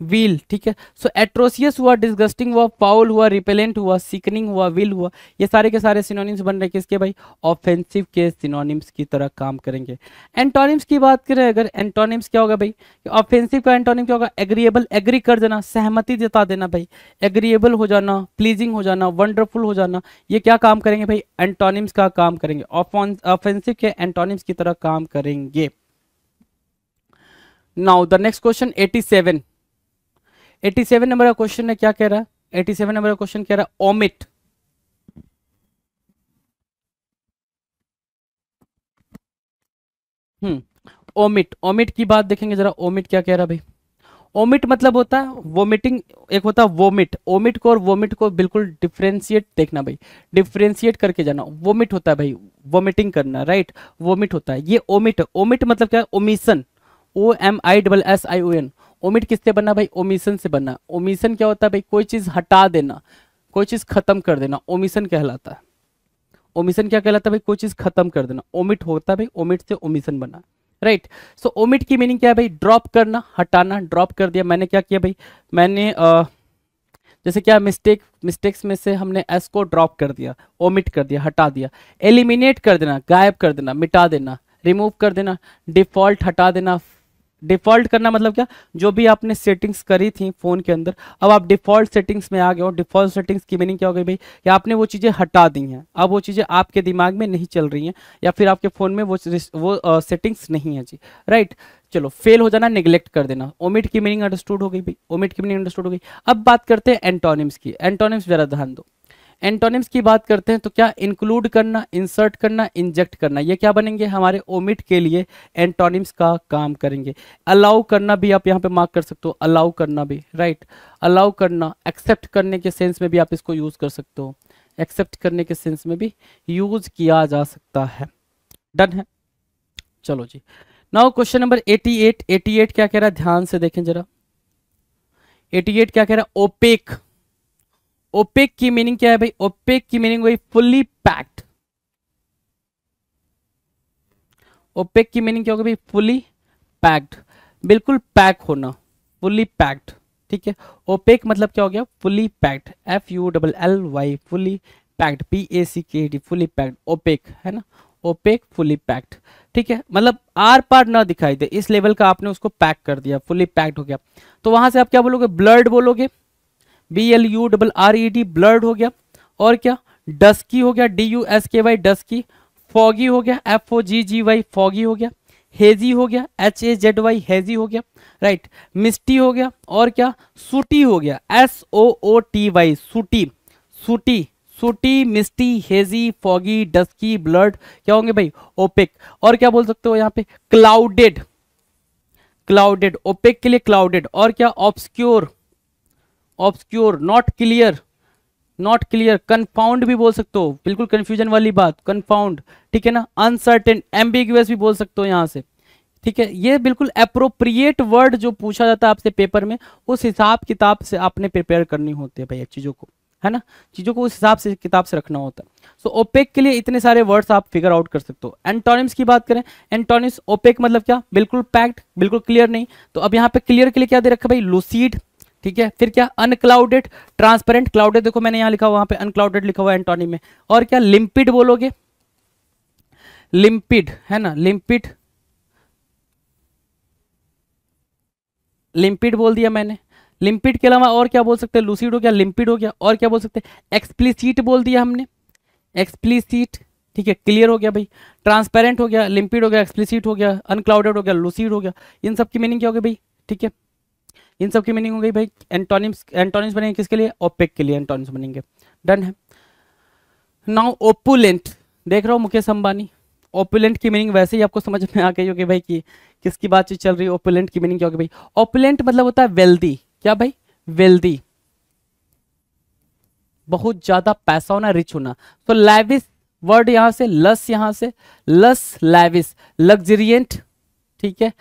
S1: विल ठीक है सो एट्रोसियस हुआ डिस्गस्टिंग हुआ पाउल हुआ रिपेलेंट हुआ सिकनिंग हुआ विल हुआ ये सारे के सारे सिनोनिम्स बन रहे हैं किसके भाई ऑफेंसिव के सिनोनिम्स की तरह काम करेंगे एंटोनिम्स की बात करें अगर एंटोनिम्स क्या होगा भाई ऑफेंसिव का एंटोनिम क्या होगा एग्रीएबल एग्री कर देना सहमति जता देना भाई एग्रीएबल हो जाना प्लीजिंग हो जाना वंडरफुल हो जाना ये क्या काम करेंगे भाई एंटोनिम्स का काम करेंगे ऑफेंसिव के एंटोनिम्स की तरह काम करेंगे now the next question 87 eighty seven number का क्वेश्चन है क्या कह रहा है एटी सेवन नंबर का क्वेश्चन कह रहा है ओमिट ओमिट ओमिट की बात देखेंगे जरा ओमिट क्या कह रहा भाई ओमिट मतलब होता है वोमिटिंग एक होता है वोमिट ओमिट को और वोमिट को बिल्कुल डिफ्रेंशिएट देखना भाई डिफ्रेंशिएट करके जाना वोमिट होता है भाई वोमिटिंग करना राइट वोमिट होता है ये ओमिट ओमिट मतलब क्या है omission O M I double S I O N omit किससे बनना भाई ओमिशन से बनना ओमिशन क्या होता है भाई कोई चीज हटा देना कोई चीज खत्म कर देना ओमिशन कहलाता है ओमिशन क्या कहलाता है भाई कोई चीज खत्म कर देना ओमिट होता है भाई ओमिट से ओमिशन बना राइट सो ओमिट की मीनिंग क्या है भाई ड्रॉप करना हटाना ड्रॉप कर दिया मैंने क्या किया भाई मैंने आ, जैसे क्या मिस्टेक मिस्टेक्स में से हमने एस को ड्रॉप कर दिया ओमिट कर दिया हटा दिया एलिमिनेट कर देना गायब कर देना मिटा देना रिमूव कर देना डिफॉल्ट हटा देना डिफॉल्ट करना मतलब क्या जो भी आपने सेटिंग्स करी थी फोन के अंदर अब आप डिफॉल्ट सेटिंग्स में आ गए हो डिफॉल्ट सेटिंग्स की मीनिंग क्या हो गई भाई कि आपने वो चीज़ें हटा दी हैं अब वो चीज़ें आपके दिमाग में नहीं चल रही हैं या फिर आपके फ़ोन में वो वो सेटिंग्स नहीं है जी राइट चलो फेल हो जाना निगलेक्ट कर देना ओमिट की मीनिंग अंडरस्टूड हो गई भाई ओमिट की मीनिंग अंडरस्टूड हो गई अब बात करते हैं एंटोनिम्स की एंटोनिम्स जरा ध्यान दो एंटोनिम्स की बात करते हैं तो क्या इंक्लूड करना इंसर्ट करना इंजेक्ट करना ये क्या बनेंगे हमारे ओमिट के लिए एंटोनिम्स का काम करेंगे अलाउ करना भी आप यहाँ पे मार्क कर सकते हो अलाउ करना भी राइट अलाउ करना एक्सेप्ट करने के सेंस में भी आप इसको यूज कर सकते हो एक्सेप्ट करने के सेंस में भी यूज किया जा सकता है डन है चलो जी नाउ क्वेश्चन नंबर 88 88 क्या कह रहा है ध्यान से देखें जरा 88 क्या कह रहा है ओपेक ओपेक की मीनिंग क्या है भाई ओपेक की मीनिंग हुई फुल्ली पैक्ड ओपेक की मीनिंग क्या होगी भाई फुली पैक्ड बिल्कुल पैक होना फुल्ली पैक्ड ठीक है ओपेक मतलब क्या हो गया fully packed F U double L Y fully packed P A C K D fully packed OPEC है ना ओपेक फुली पैक्ड ठीक है मतलब आर पार ना दिखाई दे इस लेवल का आपने उसको पैक कर दिया फुली पैक्ड हो गया तो वहां से आप क्या बोलोगे ब्लर्ड बोलोगे B L U double R E D blurred हो गया और क्या डस्की हो गया D U S K Y dusky foggy हो गया F O G G Y foggy हो गया हेजी हो गया H A Z Y hazy हो गया राइट मिस्टी हो गया और क्या सूटी हो गया S O O T Y sooty sooty sooty misty hazy foggy dusky blurred क्या होंगे भाई ओपेक और क्या बोल सकते हो यहाँ पे क्लाउडेड क्लाउडेड ओपेक के लिए क्लाउडेड और क्या obscure obscure not clear not clear confound भी बोल सकते हो बिल्कुल कन्फ्यूजन वाली बात कन्फाउंड ठीक है ना अनसर्टेन एम्बिग्यूस भी बोल सकते हो यहाँ से ठीक है ये बिल्कुल अप्रोप्रिएट वर्ड जो पूछा जाता है आपसे पेपर में उस हिसाब किताब से आपने प्रिपेयर करनी होती है भैया चीज़ों को है ना चीज़ों को उस हिसाब से किताब से रखना होता है सो so, ओपेक के लिए इतने सारे वर्ड्स आप फिगर आउट कर सकते हो एंटोनिम्स की बात करें एंटोनिम्स ओपेक मतलब क्या बिल्कुल पैक्ड बिल्कुल क्लियर नहीं तो अब यहाँ पे क्लियर के लिए क्या दे रखा भाई लूसीड ठीक है फिर क्या अनक्लाउडेड ट्रांसपेरेंट क्लाउडेड देखो मैंने यहां लिखा हुआ वहां पे अनक्लाउडेड लिखा हुआ एंटोनी में और क्या लिम्पिड बोलोगे लिम्पिड है ना लिम्पिड लिम्पिड बोल दिया मैंने लिम्पिड के अलावा और क्या बोल सकते हैं लूसिड हो गया लिम्पिड हो गया और क्या बोल सकते हैं एक्सप्लीसीट बोल दिया हमने एक्सप्लीसीट ठीक है क्लियर हो गया भाई ट्रांसपेरेंट हो गया लिम्पिड हो गया एक्सप्लीसिट हो गया अनक्लाउडेड हो गया लूसिड हो गया इन सब की मीनिंग क्या हो गया भाई ठीक है इन सब की मीनिंग हो गई भाई एंटोनिम्स एंटोनिम्स बनेंगे किसके लिए ओपेक के लिए एंटोनिम्स बनेंगे डन है नाउ ओपुलेंट देख रहा हो मुकेश अंबानी ओपुलेंट की मीनिंग वैसे ही आपको समझ में आ गई होगी भाई कि किसकी बातचीत चल रही है ओपुलेंट की मीनिंग क्या होगी भाई ओपुलेंट मतलब होता है वेल्दी क्या भाई वेल्दी बहुत ज्यादा पैसा होना रिच होना तो लाइविस वर्ड यहां से लस यहां से लस लाइविस लग्जरियंट ठीक है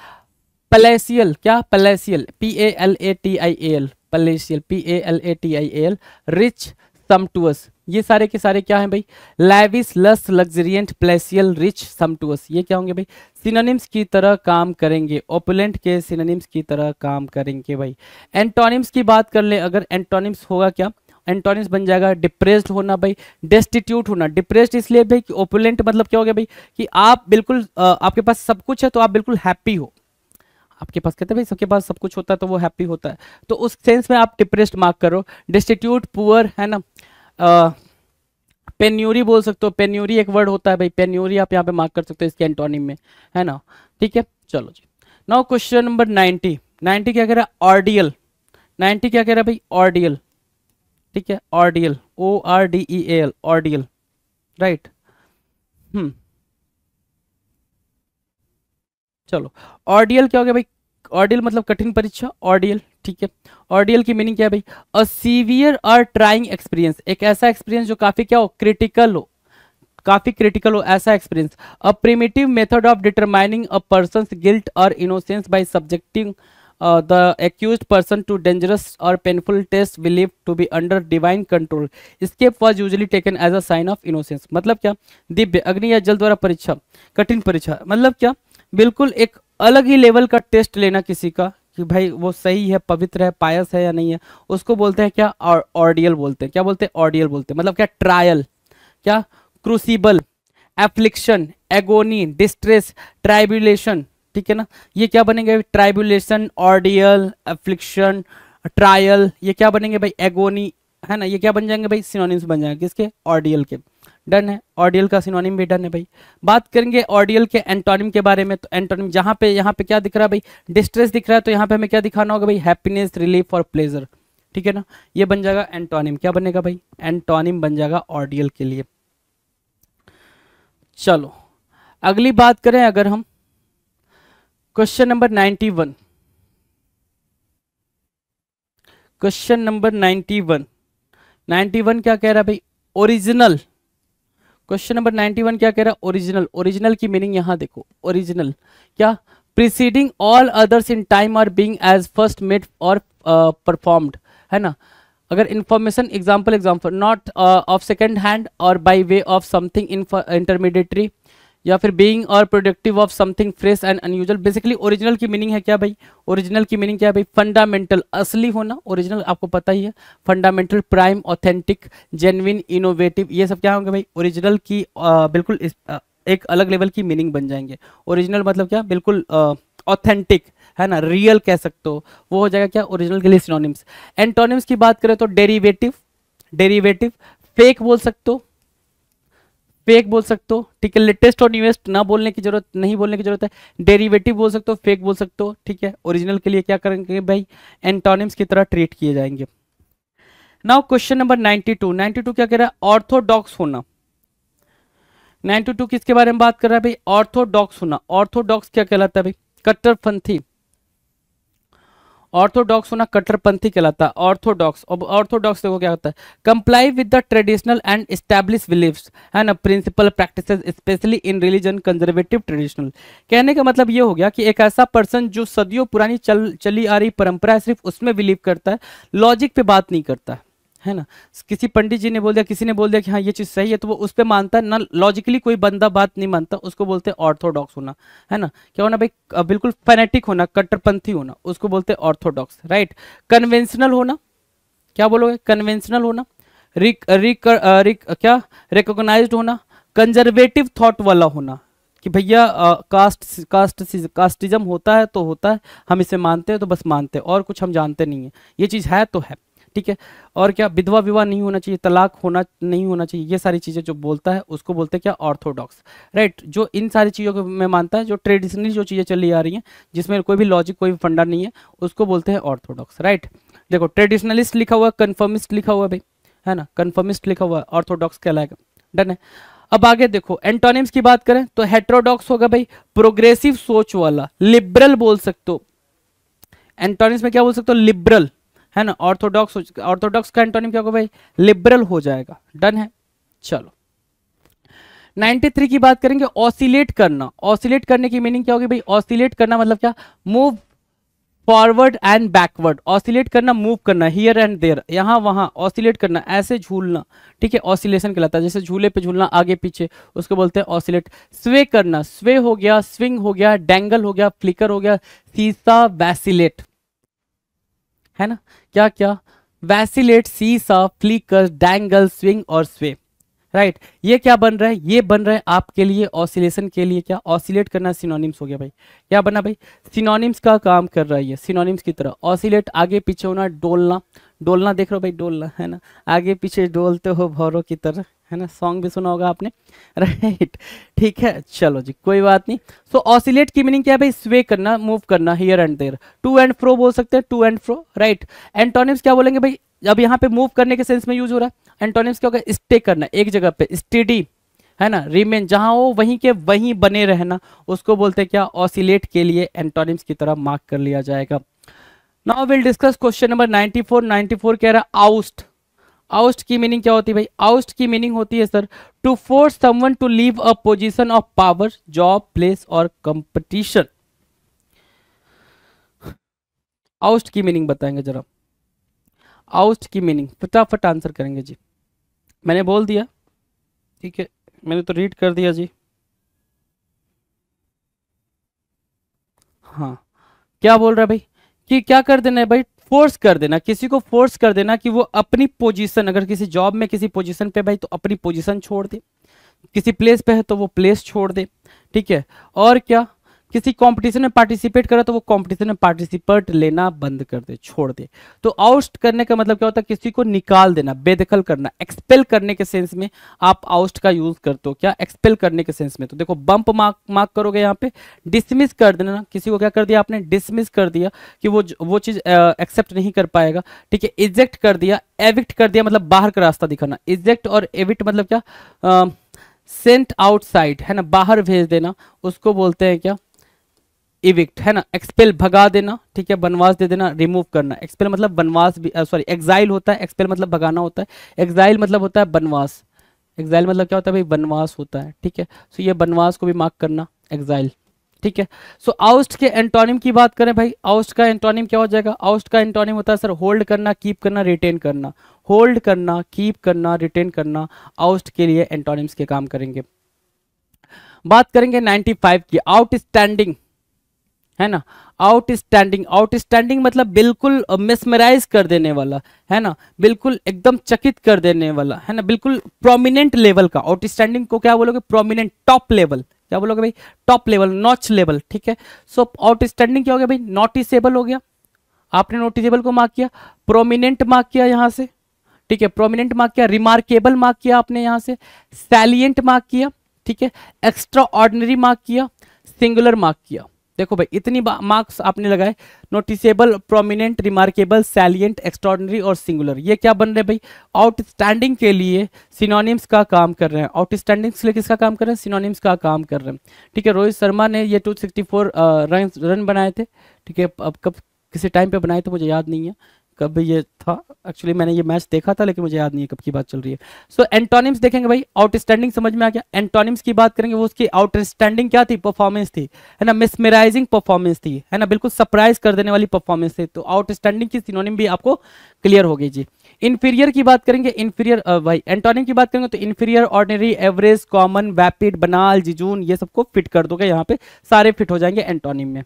S1: पलेसियल क्या palatial P A L A T I A L palatial P A L A T I A L rich sumptuous ये सारे के सारे क्या हैं भाई लैविस लस लग्जरियंट प्लेसियल रिच समटूअस ये क्या होंगे भाई सिनोनिम्स की तरह काम करेंगे ओपुलेंट के सिनोनिम्स की तरह काम करेंगे भाई एंटोनिम्स की बात कर ले अगर एंटोनिम्स होगा क्या एंटोनिम्स बन जाएगा डिप्रेस्ड होना भाई डेस्टिट्यूट होना डिप्रेस्ड इसलिए भाई कि ओपुलेंट मतलब क्या हो गया भाई कि आप बिल्कुल आपके पास सब कुछ है तो आप बिल्कुल हैप्पी हो आपके पास कहते हैं भाई सबके पास सब कुछ होता है तो वो हैप्पी होता है तो उस सेंस में आप डिप्रेस्ड मार्क करो डिस्टिट्यूट पुअर है ना पेन्यूरी बोल सकते हो पेन्यूरी एक वर्ड होता है भाई पेन्यूरी आप यहाँ पे मार्क कर सकते हो इसके एंटोनिम में है ना ठीक है चलो जी now question number ninety ninety क्या कह रहा है ऑर्डियल नाइन्टी क्या कह रहा है भाई ऑर्डियल ठीक है ordeal O R D E L ordeal right hmm चलो ऑर्डियल क्या हो गया भाई ऑर्डियल मतलब कठिन परीक्षा ऑर्डियल ठीक है ऑर्डियल की मीनिंग क्या है भाई अ सीवियर और ट्राइंग एक्सपीरियंस एक ऐसा एक्सपीरियंस जो काफी क्या हो क्रिटिकल हो काफी क्रिटिकल हो ऐसा experience a primitive method of determining a person guilt और innocence by subjecting the accuse person to dangerous और painful test believe to be under divine control escape was usually taken as a sign of innocence मतलब क्या दिव्य अग्नि या जल द्वारा परीक्षा कठिन परीक्षा मतलब क्या बिल्कुल एक अलग ही लेवल का टेस्ट लेना किसी का कि भाई वो सही है पवित्र है पायस है या नहीं है उसको बोलते हैं क्या ऑर्डियल बोलते हैं क्या बोलते हैं ऑर्डियल बोलते हैं मतलब क्या ट्रायल क्या crucible affliction agony distress tribulation ठीक है ना ये क्या बनेंगे ट्राइब्यूलेशन ऑर्डियल एफ्लिक्शन ट्रायल ये क्या बनेंगे भाई एगोनी है ना ये क्या बन जाएंगे भाई सिनोनिम्स बन जाएंगे किसके ऑर्डियल के डन है ऑडियल का सिनोनिम भी डन है भाई बात करेंगे ऑडियल के एंटोनिम के बारे में तो एंटोनिम जहां पे यहाँ पे क्या दिख रहा है भाई डिस्ट्रेस दिख रहा है तो यहाँ पे हमें क्या दिखाना होगा भाई हैप्पीनेस रिलीफ और प्लेजर ठीक है ना ये बन जाएगा एंटोनिम क्या बनेगा भाई एंटोनिम बन जाएगा ऑडियल के लिए चलो अगली बात करें अगर हम question number ninety one question number ninety one ninety one क्या कह रहा है भाई ओरिजिनल क्वेश्चन नंबर 91 क्या कह रहा है ओरिजिनल ओरिजिनल की मीनिंग यहां देखो ओरिजिनल क्या preceding all others in time are being as first made और परफॉर्म्ड है ना अगर information example example not of second hand और by way of something intermediatory या फिर बीइंग और productive of something fresh and unusual basically original की मीनिंग है क्या भाई ओरिजिनल की मीनिंग क्या है भाई फंडामेंटल असली होना ओरिजिनल आपको पता ही है fundamental prime authentic genuine innovative ये सब क्या होंगे भाई ओरिजिनल की आ, बिल्कुल इस, आ, एक अलग लेवल की मीनिंग बन जाएंगे ओरिजिनल मतलब क्या बिल्कुल ऑथेंटिक है ना रियल कह सकते हो वो हो जाएगा क्या ओरिजिनल के लिए सिनोनिम्स एंटोनिम्स की बात करें तो डेरिवेटिव डेरिवेटिव फेक बोल सकते हो फेक बोल सकते हो ठीक है लेटेस्ट और न्यूएस्ट ना बोलने की जरूरत नहीं बोलने की जरूरत है डेरिवेटिव बोल सकते हो फेक बोल सकते हो ठीक है ओरिजिनल के लिए क्या करेंगे भाई एंटोनिम्स की तरह ट्रीट किए जाएंगे नाउ क्वेश्चन नंबर 92 92 क्या कह रहा है ऑर्थोडॉक्स होना 92 किसके बारे में बात कर रहा है भाई ऑर्थोडॉक्स होना ऑर्थोडॉक्स क्या कहलाता है भाई कट्टरपंथी ऑर्थोडॉक्स होना कट्टरपंथी कहलाता है ऑर्थोडॉक्स अब ऑर्थोडॉक्स देखो क्या होता है comply with the traditional and establish beliefs है ना principle practices specially in religion conservative traditional कहने का मतलब ये हो गया कि एक ऐसा पर्सन जो सदियों पुरानी चल चली आ रही परंपरा है सिर्फ उसमें बिलीव करता है लॉजिक पे बात नहीं करता है है ना किसी पंडित जी ने बोल दिया किसी ने बोल दिया कि हाँ ये चीज़ सही है तो वो उस पर मानता ना लॉजिकली कोई बंदा बात नहीं मानता उसको बोलते हैं ऑर्थोडॉक्स होना है ना क्या होना भाई बिल्कुल फेनेटिक होना कट्टरपंथी होना उसको बोलते हैं ऑर्थोडॉक्स राइट कन्वेंशनल होना क्या बोलोगे कन्वेंशनल होना रिक, रिक, रिक, क्या रिकोगनाइज होना कंजर्वेटिव थाट वाला होना कि भैया कास्ट कास्ट कास्टिज्म होता है तो होता है हम इसे मानते हैं तो बस मानते हैं और कुछ हम जानते नहीं है ये चीज़ है तो है ठीक है और क्या विधवा विवाह नहीं होना चाहिए तलाक होना नहीं होना चाहिए ये सारी चीज़ें जो बोलता है उसको बोलते हैं क्या ऑर्थोडॉक्स राइट जो इन सारी चीज़ों को मैं मानता है जो ट्रेडिशनली जो चीज़ें चली आ रही हैं जिसमें कोई भी लॉजिक कोई भी फंडा नहीं है उसको बोलते हैं ऑर्थोडॉक्स राइट देखो ट्रेडिशनलिस्ट लिखा हुआ कन्फर्मिस्ट लिखा हुआ भाई है ना कन्फर्मिस्ट लिखा हुआ ऑर्थोडॉक्स कहलाएगा डन है अब आगे देखो एंटोनिम्स की बात करें तो हेट्रोडॉक्स होगा भाई प्रोग्रेसिव सोच वाला लिबरल बोल सकते हो एंटोनिम्स में क्या बोल सकते हो लिबरल है ना ऑर्थोडॉक्स ऑर्थोडॉक्स का एंटोनिम क्या होगा भाई लिबरल हो जाएगा डन है चलो 93 की बात करेंगे ऑसिलेट करना ऑसिलेट करने की मीनिंग क्या होगी भाई ऑसिलेट करना मतलब क्या move forward and backward oscillate करना मूव करना हियर एंड देयर यहाँ वहाँ ऑसिलेट करना ऐसे झूलना ठीक है ऑसिलेशन कहलाता है जैसे झूले पे झूलना आगे पीछे उसको बोलते हैं ऑसिलेट स्वे करना स्वे हो गया स्विंग हो गया डेंगल हो गया फ्लिकर हो गया सीसा वैसिलेट है ना क्या क्या वैसिलेट सा फ्लिकर डैंगल स्विंग और स्वे राइट right. ये क्या बन रहा है ये बन रहा है आपके लिए ऑसिलेशन के लिए क्या ऑसिलेट करना सिनोनिम्स हो गया भाई क्या बना भाई सिनोनिम्स का काम कर रहा है ये सिनोनिम्स की तरह ऑसिलेट आगे पीछे होना डोलना डोलना देख रहे हो भाई डोलना है ना आगे पीछे डोलते हो भौरों की तरह है ना सॉन्ग भी सुना होगा आपने राइट ठीक है चलो जी कोई बात नहीं सो so, ऑसिलेट की मीनिंग क्या है भाई स्वे करना मूव करना here and there to and fro बोल सकते हैं to and fro right antonyms क्या बोलेंगे भाई अब यहाँ पे मूव करने के सेंस में यूज हो रहा है एंटोनिम्स क्या होगा स्टे करना एक जगह पे स्टेडी है ना रिमेन जहां हो वहीं के वहीं बने रहना उसको बोलते क्या ऑसिलेट के लिए एंटोनिम्स की तरह मार्क कर लिया जाएगा now will discuss question number 94 94 कह रहा है आउस्ट आउस्ट की मीनिंग क्या होती है भाई आउस्ट की मीनिंग होती है sir to force someone to leave a position of power job place और कंपटीशन आउस्ट की मीनिंग बताएंगे जरा आउस्ट की मीनिंग फटाफट आंसर करेंगे जी मैंने बोल दिया ठीक है मैंने तो रीड कर दिया जी हाँ क्या बोल रहा है भाई कि क्या कर देना है भाई फोर्स कर देना किसी को फोर्स कर देना कि वो अपनी पोजीशन अगर किसी जॉब में किसी पोजीशन पे भाई तो अपनी पोजीशन छोड़ दे किसी प्लेस पे है तो वो प्लेस छोड़ दे ठीक है और क्या किसी कंपटीशन में पार्टिसिपेट करे तो वो कंपटीशन में पार्टिसिपेट लेना बंद कर दे छोड़ दे तो आउस्ट करने का मतलब क्या होता है किसी को निकाल देना बेदखल करना एक्सपेल करने के सेंस में आप आउस्ट का यूज करते हो क्या एक्सपेल करने के सेंस में तो देखो बंप मार्क मार्क करोगे यहाँ पे डिसमिस कर देना किसी को क्या कर दिया आपने डिसमिस कर दिया कि वो वो चीज एक्सेप्ट नहीं कर पाएगा ठीक है इजेक्ट कर दिया एविक्ट कर दिया मतलब बाहर का रास्ता दिखाना इजेक्ट और एविक्ट मतलब क्या सेंट आउटसाइड है ना बाहर भेज देना उसको बोलते हैं क्या इविक्ट है ना एक्सपेल भगा देना ठीक है बनवास दे देना रिमूव करना एक्सपेल मतलब बनवास भी सॉरी एक्साइल होता है एक्सपेल मतलब भगाना होता है एक्साइल मतलब होता है बनवास एक्साइल मतलब क्या होता है भाई बनवास होता है ठीक है सो ये बनवास को भी मार्क करना एक्साइल ठीक है सो आउस्ट के एंटोनिम की बात करें भाई आउस्ट का एंटोनिम क्या हो जाएगा आउस्ट का एंटोनिम होता है सर होल्ड करना कीप करना रिटेन करना होल्ड करना कीप करना रिटेन करना आउस्ट के लिए एंटोनिम्स के काम करेंगे बात करेंगे 95 की आउटस्टैंडिंग है ना आउटस्टैंडिंग आउटस्टैंडिंग मतलब बिल्कुल मेसमराइज कर देने वाला है ना बिल्कुल एकदम चकित कर देने वाला है ना बिल्कुल प्रोमिनेंट लेवल का आउटस्टैंडिंग को क्या बोलोगे प्रोमिनेंट टॉप लेवल क्या बोलोगे भाई टॉप लेवल नॉच लेवल ठीक है सो आउटस्टैंडिंग क्या हो गया भाई नोटिसेबल हो गया आपने नोटिसेबल को मार्क किया प्रोमिनेंट मार्क किया यहाँ से ठीक है प्रोमिनेंट मार्क किया रिमार्केबल मार्क किया आपने यहाँ से सैलियंट मार्क किया ठीक है एक्स्ट्रा ऑर्डिनरी मार्क किया सिंगुलर मार्क किया देखो भाई इतनी मार्क्स आपने लगाए noticeable prominent remarkable salient extraordinary और सिंगुलर ये क्या बन रहे भाई आउटस्टैंडिंग के लिए सिनोनिम्स का काम कर रहे हैं आउटस्टैंडिंग के लिए किसका काम कर रहे हैं सिनोनिम्स का काम कर रहे हैं ठीक है रोहित शर्मा ने ये two sixty four run run बनाए थे ठीक है अब कब किसी टाइम पे बनाए थे मुझे याद नहीं है कब ये था एक्चुअली मैंने ये मैच देखा था लेकिन मुझे याद नहीं है कब की बात चल रही है सो so, एंटोनिम्स देखेंगे भाई आउटस्टैंडिंग समझ में आ गया एंटोनिम्स की बात करेंगे वो उसकी आउटस्टैंडिंग क्या थी परफॉर्मेंस थी है ना मिसमेराइजिंग परफॉर्मेंस थी है ना बिल्कुल सरप्राइज कर देने वाली परफॉर्मेंस थी तो आउटस्टैंडिंग की सिनोनिम भी आपको क्लियर हो गई जी इन्फीरियर की बात करेंगे इन्फीरियर भाई एंटोनिम की बात करेंगे तो inferior ordinary average common vapid banal jejune ये सबको फिट कर दोगे यहाँ पे सारे फिट हो जाएंगे एंटोनिम में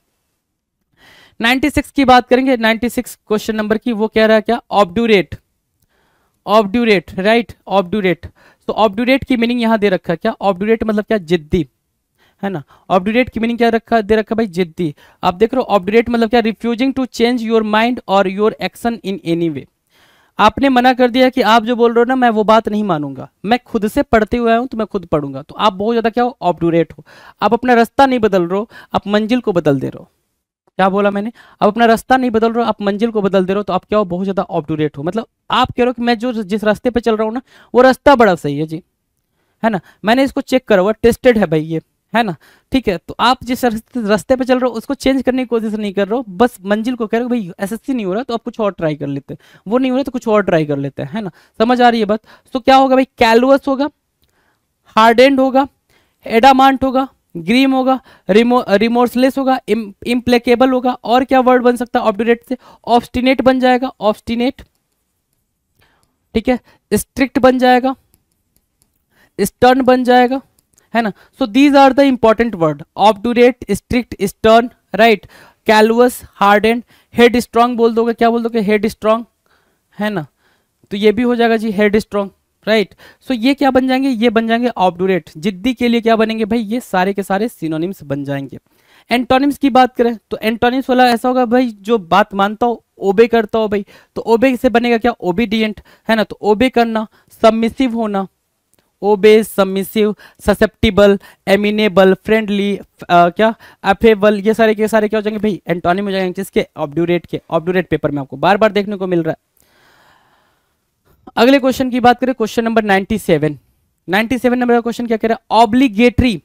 S1: 96 की बात करेंगे 96 क्वेश्चन नंबर की वो कह रहा है क्या ऑब्ड्यूरेट ऑब्ड्यूरेट राइट ऑब्ड्यूरेट तो ऑब्ड्यूरेट की मीनिंग यहाँ दे रखा है क्या ऑब्ड्यूरेट मतलब क्या जिद्दी है ना ऑब्ड्यूरेट की मीनिंग क्या रखा दे रखा भाई जिद्दी आप देख रहे हो ऑब्ड्यूरेट मतलब क्या refusing to change your mind और your action in any way आपने मना कर दिया कि आप जो बोल रहे हो ना मैं वो बात नहीं मानूंगा मैं खुद से पढ़ते हुए हूं हूँ तो मैं खुद पढ़ूंगा तो आप बहुत ज़्यादा क्या हो ऑब्डूरेट हो आप अपना रास्ता नहीं बदल रहे हो आप मंजिल को बदल दे रहे हो क्या बोला मैंने अब अपना रास्ता नहीं बदल रहे हो आप मंजिल को बदल दे रहे हो तो आप क्या हो बहुत ज़्यादा ऑपटूरेट हो मतलब आप कह रहे हो कि मैं जो जिस रास्ते पे चल रहा हूँ ना वो रास्ता बड़ा सही है जी है ना मैंने इसको चेक करा हुआ टेस्टेड है भाई ये है ना ठीक है तो आप जिस रास्ते पे चल रहे हो उसको चेंज करने की कोशिश नहीं कर रहे हो बस मंजिल को कह रहे हो भाई एसएससी नहीं हो रहा तो आप कुछ और ट्राई कर लेते हैं वो नहीं हो रहा तो कुछ और ट्राई कर लेते हैं है ना समझ आ रही है बात तो क्या होगा भाई कैलुअस होगा हार्ड एंड होगा एडामांट होगा ग्रीम होगा रिमो रिमोर्सलेस होगा इम्प्लेकेबल होगा और क्या वर्ड बन सकता है ऑब्डुरेट से ऑब्स्टिनेट बन जाएगा ऑब्स्टिनेट ठीक है स्ट्रिक्ट बन जाएगा स्टर्न बन जाएगा है ना so these are the important word obdurate strict stern right callous hard and headstrong बोल दोगे क्या बोल दोगे हेड स्ट्रांग है ना तो ये भी हो जाएगा जी headstrong right right. So so, ये क्या बन जाएंगे ये बन जाएंगे ऑबडोरेट जिद्दी के लिए क्या बनेंगे भाई ये सारे के सारे सिनोनिम्स बन जाएंगे एंटोनिम्स की बात करें तो एंटोनिम्स वाला ऐसा होगा भाई जो बात मानता हो ओबे करता हो भाई तो ओबे से बनेगा क्या ओबीडियंट है ना तो ओबे करना सबमिसिव होना obey submissive susceptible amenable friendly क्या अफेबल ये सारे के सारे क्या हो जाएंगे भाई एंटोनिम हो जाएंगे जिसके ऑब्ड्यूरेट के ऑब्ड्यूरेट पेपर में आपको बार बार देखने को मिल रहा है अगले क्वेश्चन की बात करें क्वेश्चन नंबर 97 97 नंबर का क्वेश्चन क्या कह रहा है ऑब्लिगेटरी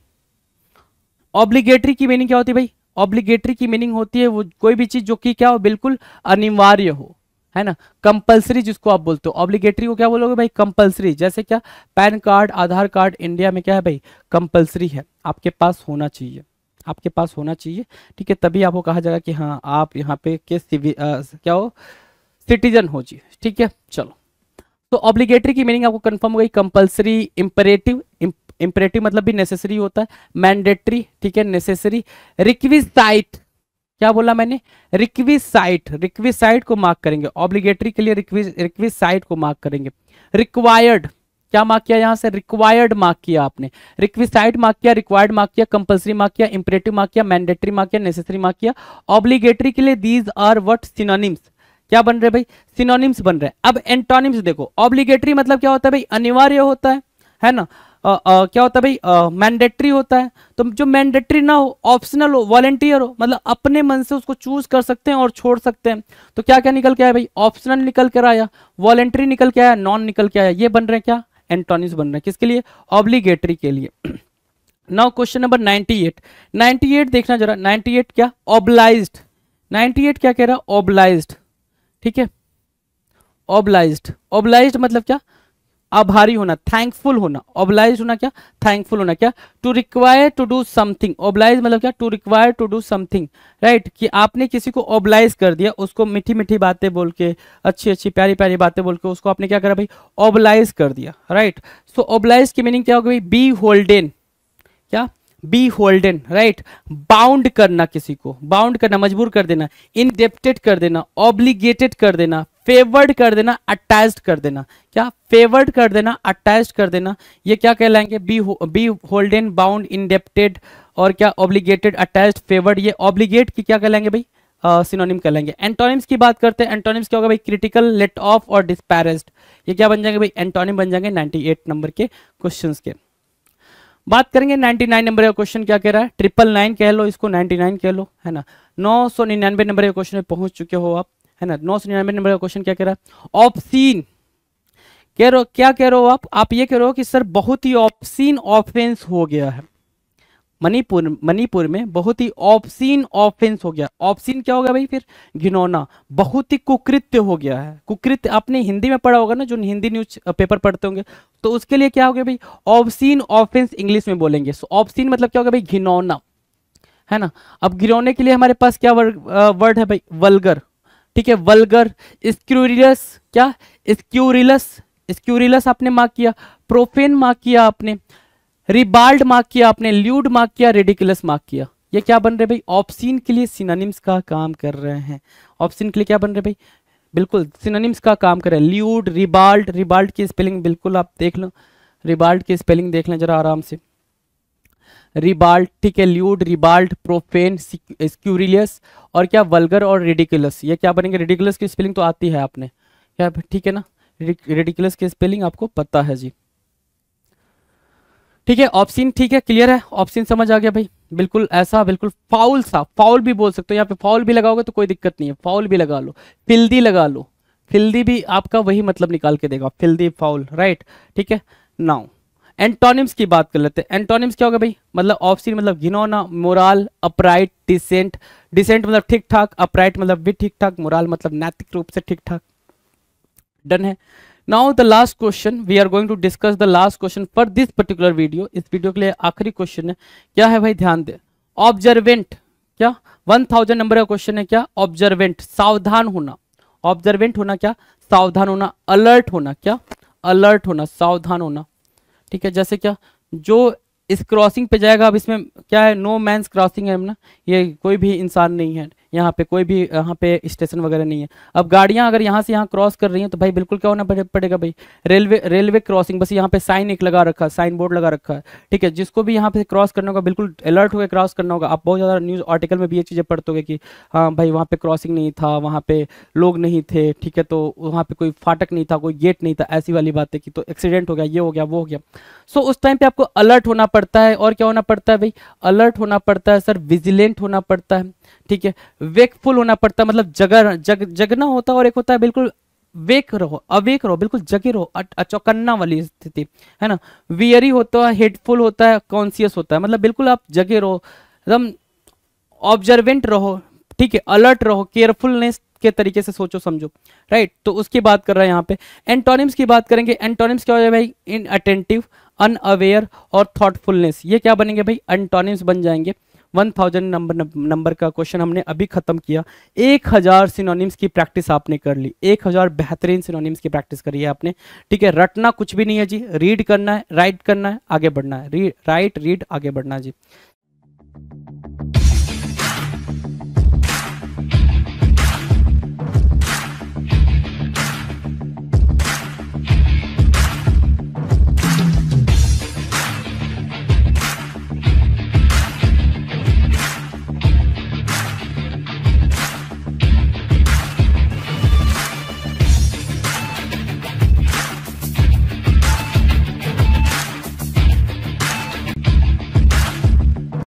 S1: ऑब्लिगेटरी की मीनिंग क्या होती है भाई ऑब्लिगेटरी की मीनिंग होती है वो कोई भी चीज जो कि क्या हो बिल्कुल अनिवार्य हो है ना कंपलसरी जिसको आप बोलते हो ऑब्लिगेटरी को क्या बोलोगे भाई कंपलसरी जैसे क्या PAN card Aadhaar card India में क्या है भाई कंपलसरी है आपके पास होना चाहिए आपके पास होना चाहिए ठीक है तभी आपको कहा जाएगा कि हाँ आप यहाँ पे के आ, क्या हो सिटीजन हो जी ठीक है चलो तो ऑब्लिगेटरी की मीनिंग आपको कंफर्म हो गई कंपल्सरी इंपरेटिव इंपरेटिव मतलब भी नेसेसरी होता है मैंडेटरी ठीक है नेसेसरी रिक्विसाइट क्या बोला मैंने रिक्विसाइट रिक्विसाइट को मार्क करेंगे ऑब्लिगेटरी के लिए रिक्विसाइट को मार्क करेंगे रिक्वायर्ड क्या मार्क किया यहां से रिक्वायर्ड मार्क किया आपने रिक्विसाइड मार्क किया रिक्वायर्ड मार्क किया कंपल्सरी मार्क किया इंपरेटिव मार्क किया मैंडेटरी मार्क किया नेसेसरी मार्क किया ऑब्लिगेटरी के लिए दीज आर वट सिनोनिम्स क्या बन रहे भाई सिनोनिम्स बन रहे अब एंटोनिम्स देखो ऑब्लिगेटरी मतलब क्या होता है भाई अनिवार्य होता है है ना आ, आ, क्या होता है भाई मैंडेटरी होता है तो जो मैंडेटरी ना हो ऑप्शनल हो वॉलेंटियर हो मतलब अपने मन से उसको चूज कर सकते हैं और छोड़ सकते हैं तो क्या क्या निकल के आया भाई ऑप्शनल निकल कर आया वॉलेंट्री निकल के आया नॉन निकल के आया ये बन रहे हैं क्या एंटोनिम्स बन रहे हैं किसके लिए ऑब्लीगेटरी के लिए now question number ninety eight देखना जरा 98 क्या ऑब्लाइज्ड 98 क्या कह रहा है ऑब्लाइज्ड ठीक है ओबलाइज ओबलाइज मतलब क्या आभारी होना थैंकफुल होना ओबलाइज होना क्या थैंकफुल होना क्या to require to do something oblige मतलब क्या to require to do something right कि आपने किसी को ओबलाइज कर दिया उसको मीठी मीठी बातें बोल के अच्छी अच्छी प्यारी प्यारी बातें बोल के उसको आपने क्या करा भाई ओबलाइज कर दिया राइट सो ओबलाइज की मीनिंग क्या होगी भाई beholden beholden right bound करना किसी को बाउंड करना मजबूर कर देना इनडेप्टेड कर देना ऑब्लिगेटेड कर देना फेवर्ड कर देना अटैच कर देना क्या फेवर्ड कर देना अटैच कर देना ये क्या कहलाएंगे be beholden bound indebted और क्या ऑब्लिगेटेड अटैच फेवर्ड ये ऑब्लिगेट की क्या कहलाएंगे भाई सिनोनिम uh, कहलाएंगे एंटोनिम्स की बात करते हैं एंटोनिम्स क्या होगा भाई क्रिटिकल लेट ऑफ और डिस्पैरेस्ड ये क्या बन जाएंगे भाई एंटोनिम बन जाएंगे 98 नंबर के क्वेश्चंस के बात करेंगे 99 नंबर का क्वेश्चन क्या कह रहा है ट्रिपल नाइन कह लो इसको 99 कह लो है ना 999 नंबर के क्वेश्चन में पहुंच चुके हो आप है ना 999 नंबर का क्वेश्चन क्या कह रहा है ऑप्शीन कह रहे हो क्या कह रहे हो आप आप ये कह रहे हो कि सर बहुत ही ऑप्सीन ऑफेंस हो गया है मणिपुर मणिपुर में बहुत ही ऑप्शीन ऑफेंस हो गया ऑप्शीन क्या हो गया भाई फिर घिनौना बहुत ही कुकृत्य हो गया है कुकृत्य आपने हिंदी में पढ़ा होगा ना जो हिंदी न्यूज पेपर पढ़ते होंगे तो उसके लिए क्या हो गया भाई ऑप्शीन ऑफेंस इंग्लिश में बोलेंगे सो ऑप्सीन मतलब क्या हो गया भाई घिनौना है ना अब घिनौने के लिए हमारे पास क्या वर्ड है भाई वलगर ठीक है वलगर स्क्यूरिलस क्या स्क्यूरिलस स्क्यूरिलस आपने मार्क किया प्रोफेन मार्क किया आपने रिबाल्ड मार्क किया आपने ल्यूड मार्क किया रेडिकुलस मार्क किया ये क्या बन रहे भाई ऑप्शन के लिए सिनानिम्स का काम कर रहे हैं ऑप्शन के लिए क्या बन रहे भाई बिल्कुल सिनानिम्स का काम कर रहे हैं ल्यूड रिबाल्ड रिबाल्ट की स्पेलिंग बिल्कुल आप देख लो रिबाल्ट की स्पेलिंग देख लें जरा आराम से रिबाल्ट ठीक है ल्यूड रिबाल्ट प्रोफेन स्क्यूरिलियस और क्या वल्गर और रेडिकुलस ये क्या बनेंगे रेडिकुलस की स्पेलिंग तो आती है आपने क्या ठीक है ना रेडिकुलस की स्पेलिंग आपको पता है जी ठीक है ऑप्शन ठीक है क्लियर है ऑप्शन समझ आ गया भाई बिल्कुल ऐसा बिल्कुल फाउल सा फाउल भी बोल सकते हो यहाँ पे फाउल भी लगाओगे तो कोई दिक्कत नहीं है फाउल भी लगा लो फिल्दी लगा लो फिल्दी भी आपका वही मतलब निकाल के देगा फिल्दी फाउल राइट ठीक है नाउ एंटोनिम्स की बात कर लेते हैं एंटोनिम्स क्या होगा भाई मतलब ऑप्शन मतलब घिनौना मोराल अपराइट डिसेंट डिसेंट मतलब ठीक ठाक अपराइट मतलब भी ठीक ठाक मोराल मतलब नैतिक रूप से ठीक ठाक डन है now the last question we are going to discuss the last question for this particular video इस वीडियो के लिए आखिरी क्वेश्चन है क्या है भाई ध्यान दे ऑब्जर्वेंट क्या वन थाउजेंड नंबर का क्वेश्चन है क्या ऑब्जर्वेंट सावधान होना ऑब्जर्वेंट होना क्या सावधान होना अलर्ट होना क्या अलर्ट होना सावधान होना ठीक है जैसे क्या जो इस क्रॉसिंग पे जाएगा अब इसमें क्या है नो मैंस क्रॉसिंग है ना ये कोई भी इंसान नहीं है यहाँ पे कोई भी यहाँ पे स्टेशन वगैरह नहीं है अब गाड़ियाँ अगर यहाँ से यहाँ क्रॉस कर रही हैं तो भाई बिल्कुल क्या होना पड़ेगा भाई रेलवे रेलवे क्रॉसिंग बस यहाँ पे साइन एक लगा रखा है साइन बोर्ड लगा रखा है ठीक है जिसको भी यहाँ पे क्रॉस करना होगा बिल्कुल अलर्ट होकर क्रॉस करना होगा आप बहुत ज़्यादा न्यूज़ आर्टिकल में भी ये चीज़ें पढ़ते हो कि हाँ भाई वहाँ पे क्रॉसिंग नहीं था वहाँ पे लोग नहीं थे ठीक है तो वहाँ पे कोई फाटक नहीं था कोई गेट नहीं था ऐसी वाली बात है कि तो एक्सीडेंट हो गया ये हो गया वो हो गया सो उस टाइम पे आपको अलर्ट होना पड़ता है और क्या होना पड़ता है भाई अलर्ट होना पड़ता है सर विजिलेंट होना पड़ता है ठीक है वेकफुल होना पड़ता है मतलब जगर जग जगना होता है और एक होता है बिल्कुल वेक रहो अवेक रहो बिल्कुल जगे रहो अचौकन्ना वाली स्थिति है ना वियरी होता है हेडफुल होता है कॉन्सियस होता है मतलब बिल्कुल आप जगे रहो एकदम ऑब्जर्वेंट रहो ठीक है अलर्ट रहो केयरफुलनेस के तरीके से सोचो समझो राइट तो उसकी बात कर रहा है यहाँ पे एंटोनिम्स की बात करेंगे एंटोनिम्स क्या हो जाए भाई इन अटेंटिव अनअवेयर और थॉटफुलनेस ये क्या बनेंगे भाई एंटोनिम्स बन जाएंगे वन थाउजेंड नंबर नंबर का क्वेश्चन हमने अभी खत्म किया एक हजार सिनोनिम्स की प्रैक्टिस आपने कर ली एक हजार बेहतरीन सिनोनिम्स की प्रैक्टिस करी है आपने ठीक है रटना कुछ भी नहीं है जी रीड करना है राइट करना है आगे बढ़ना है राइट रीड आगे बढ़ना है जी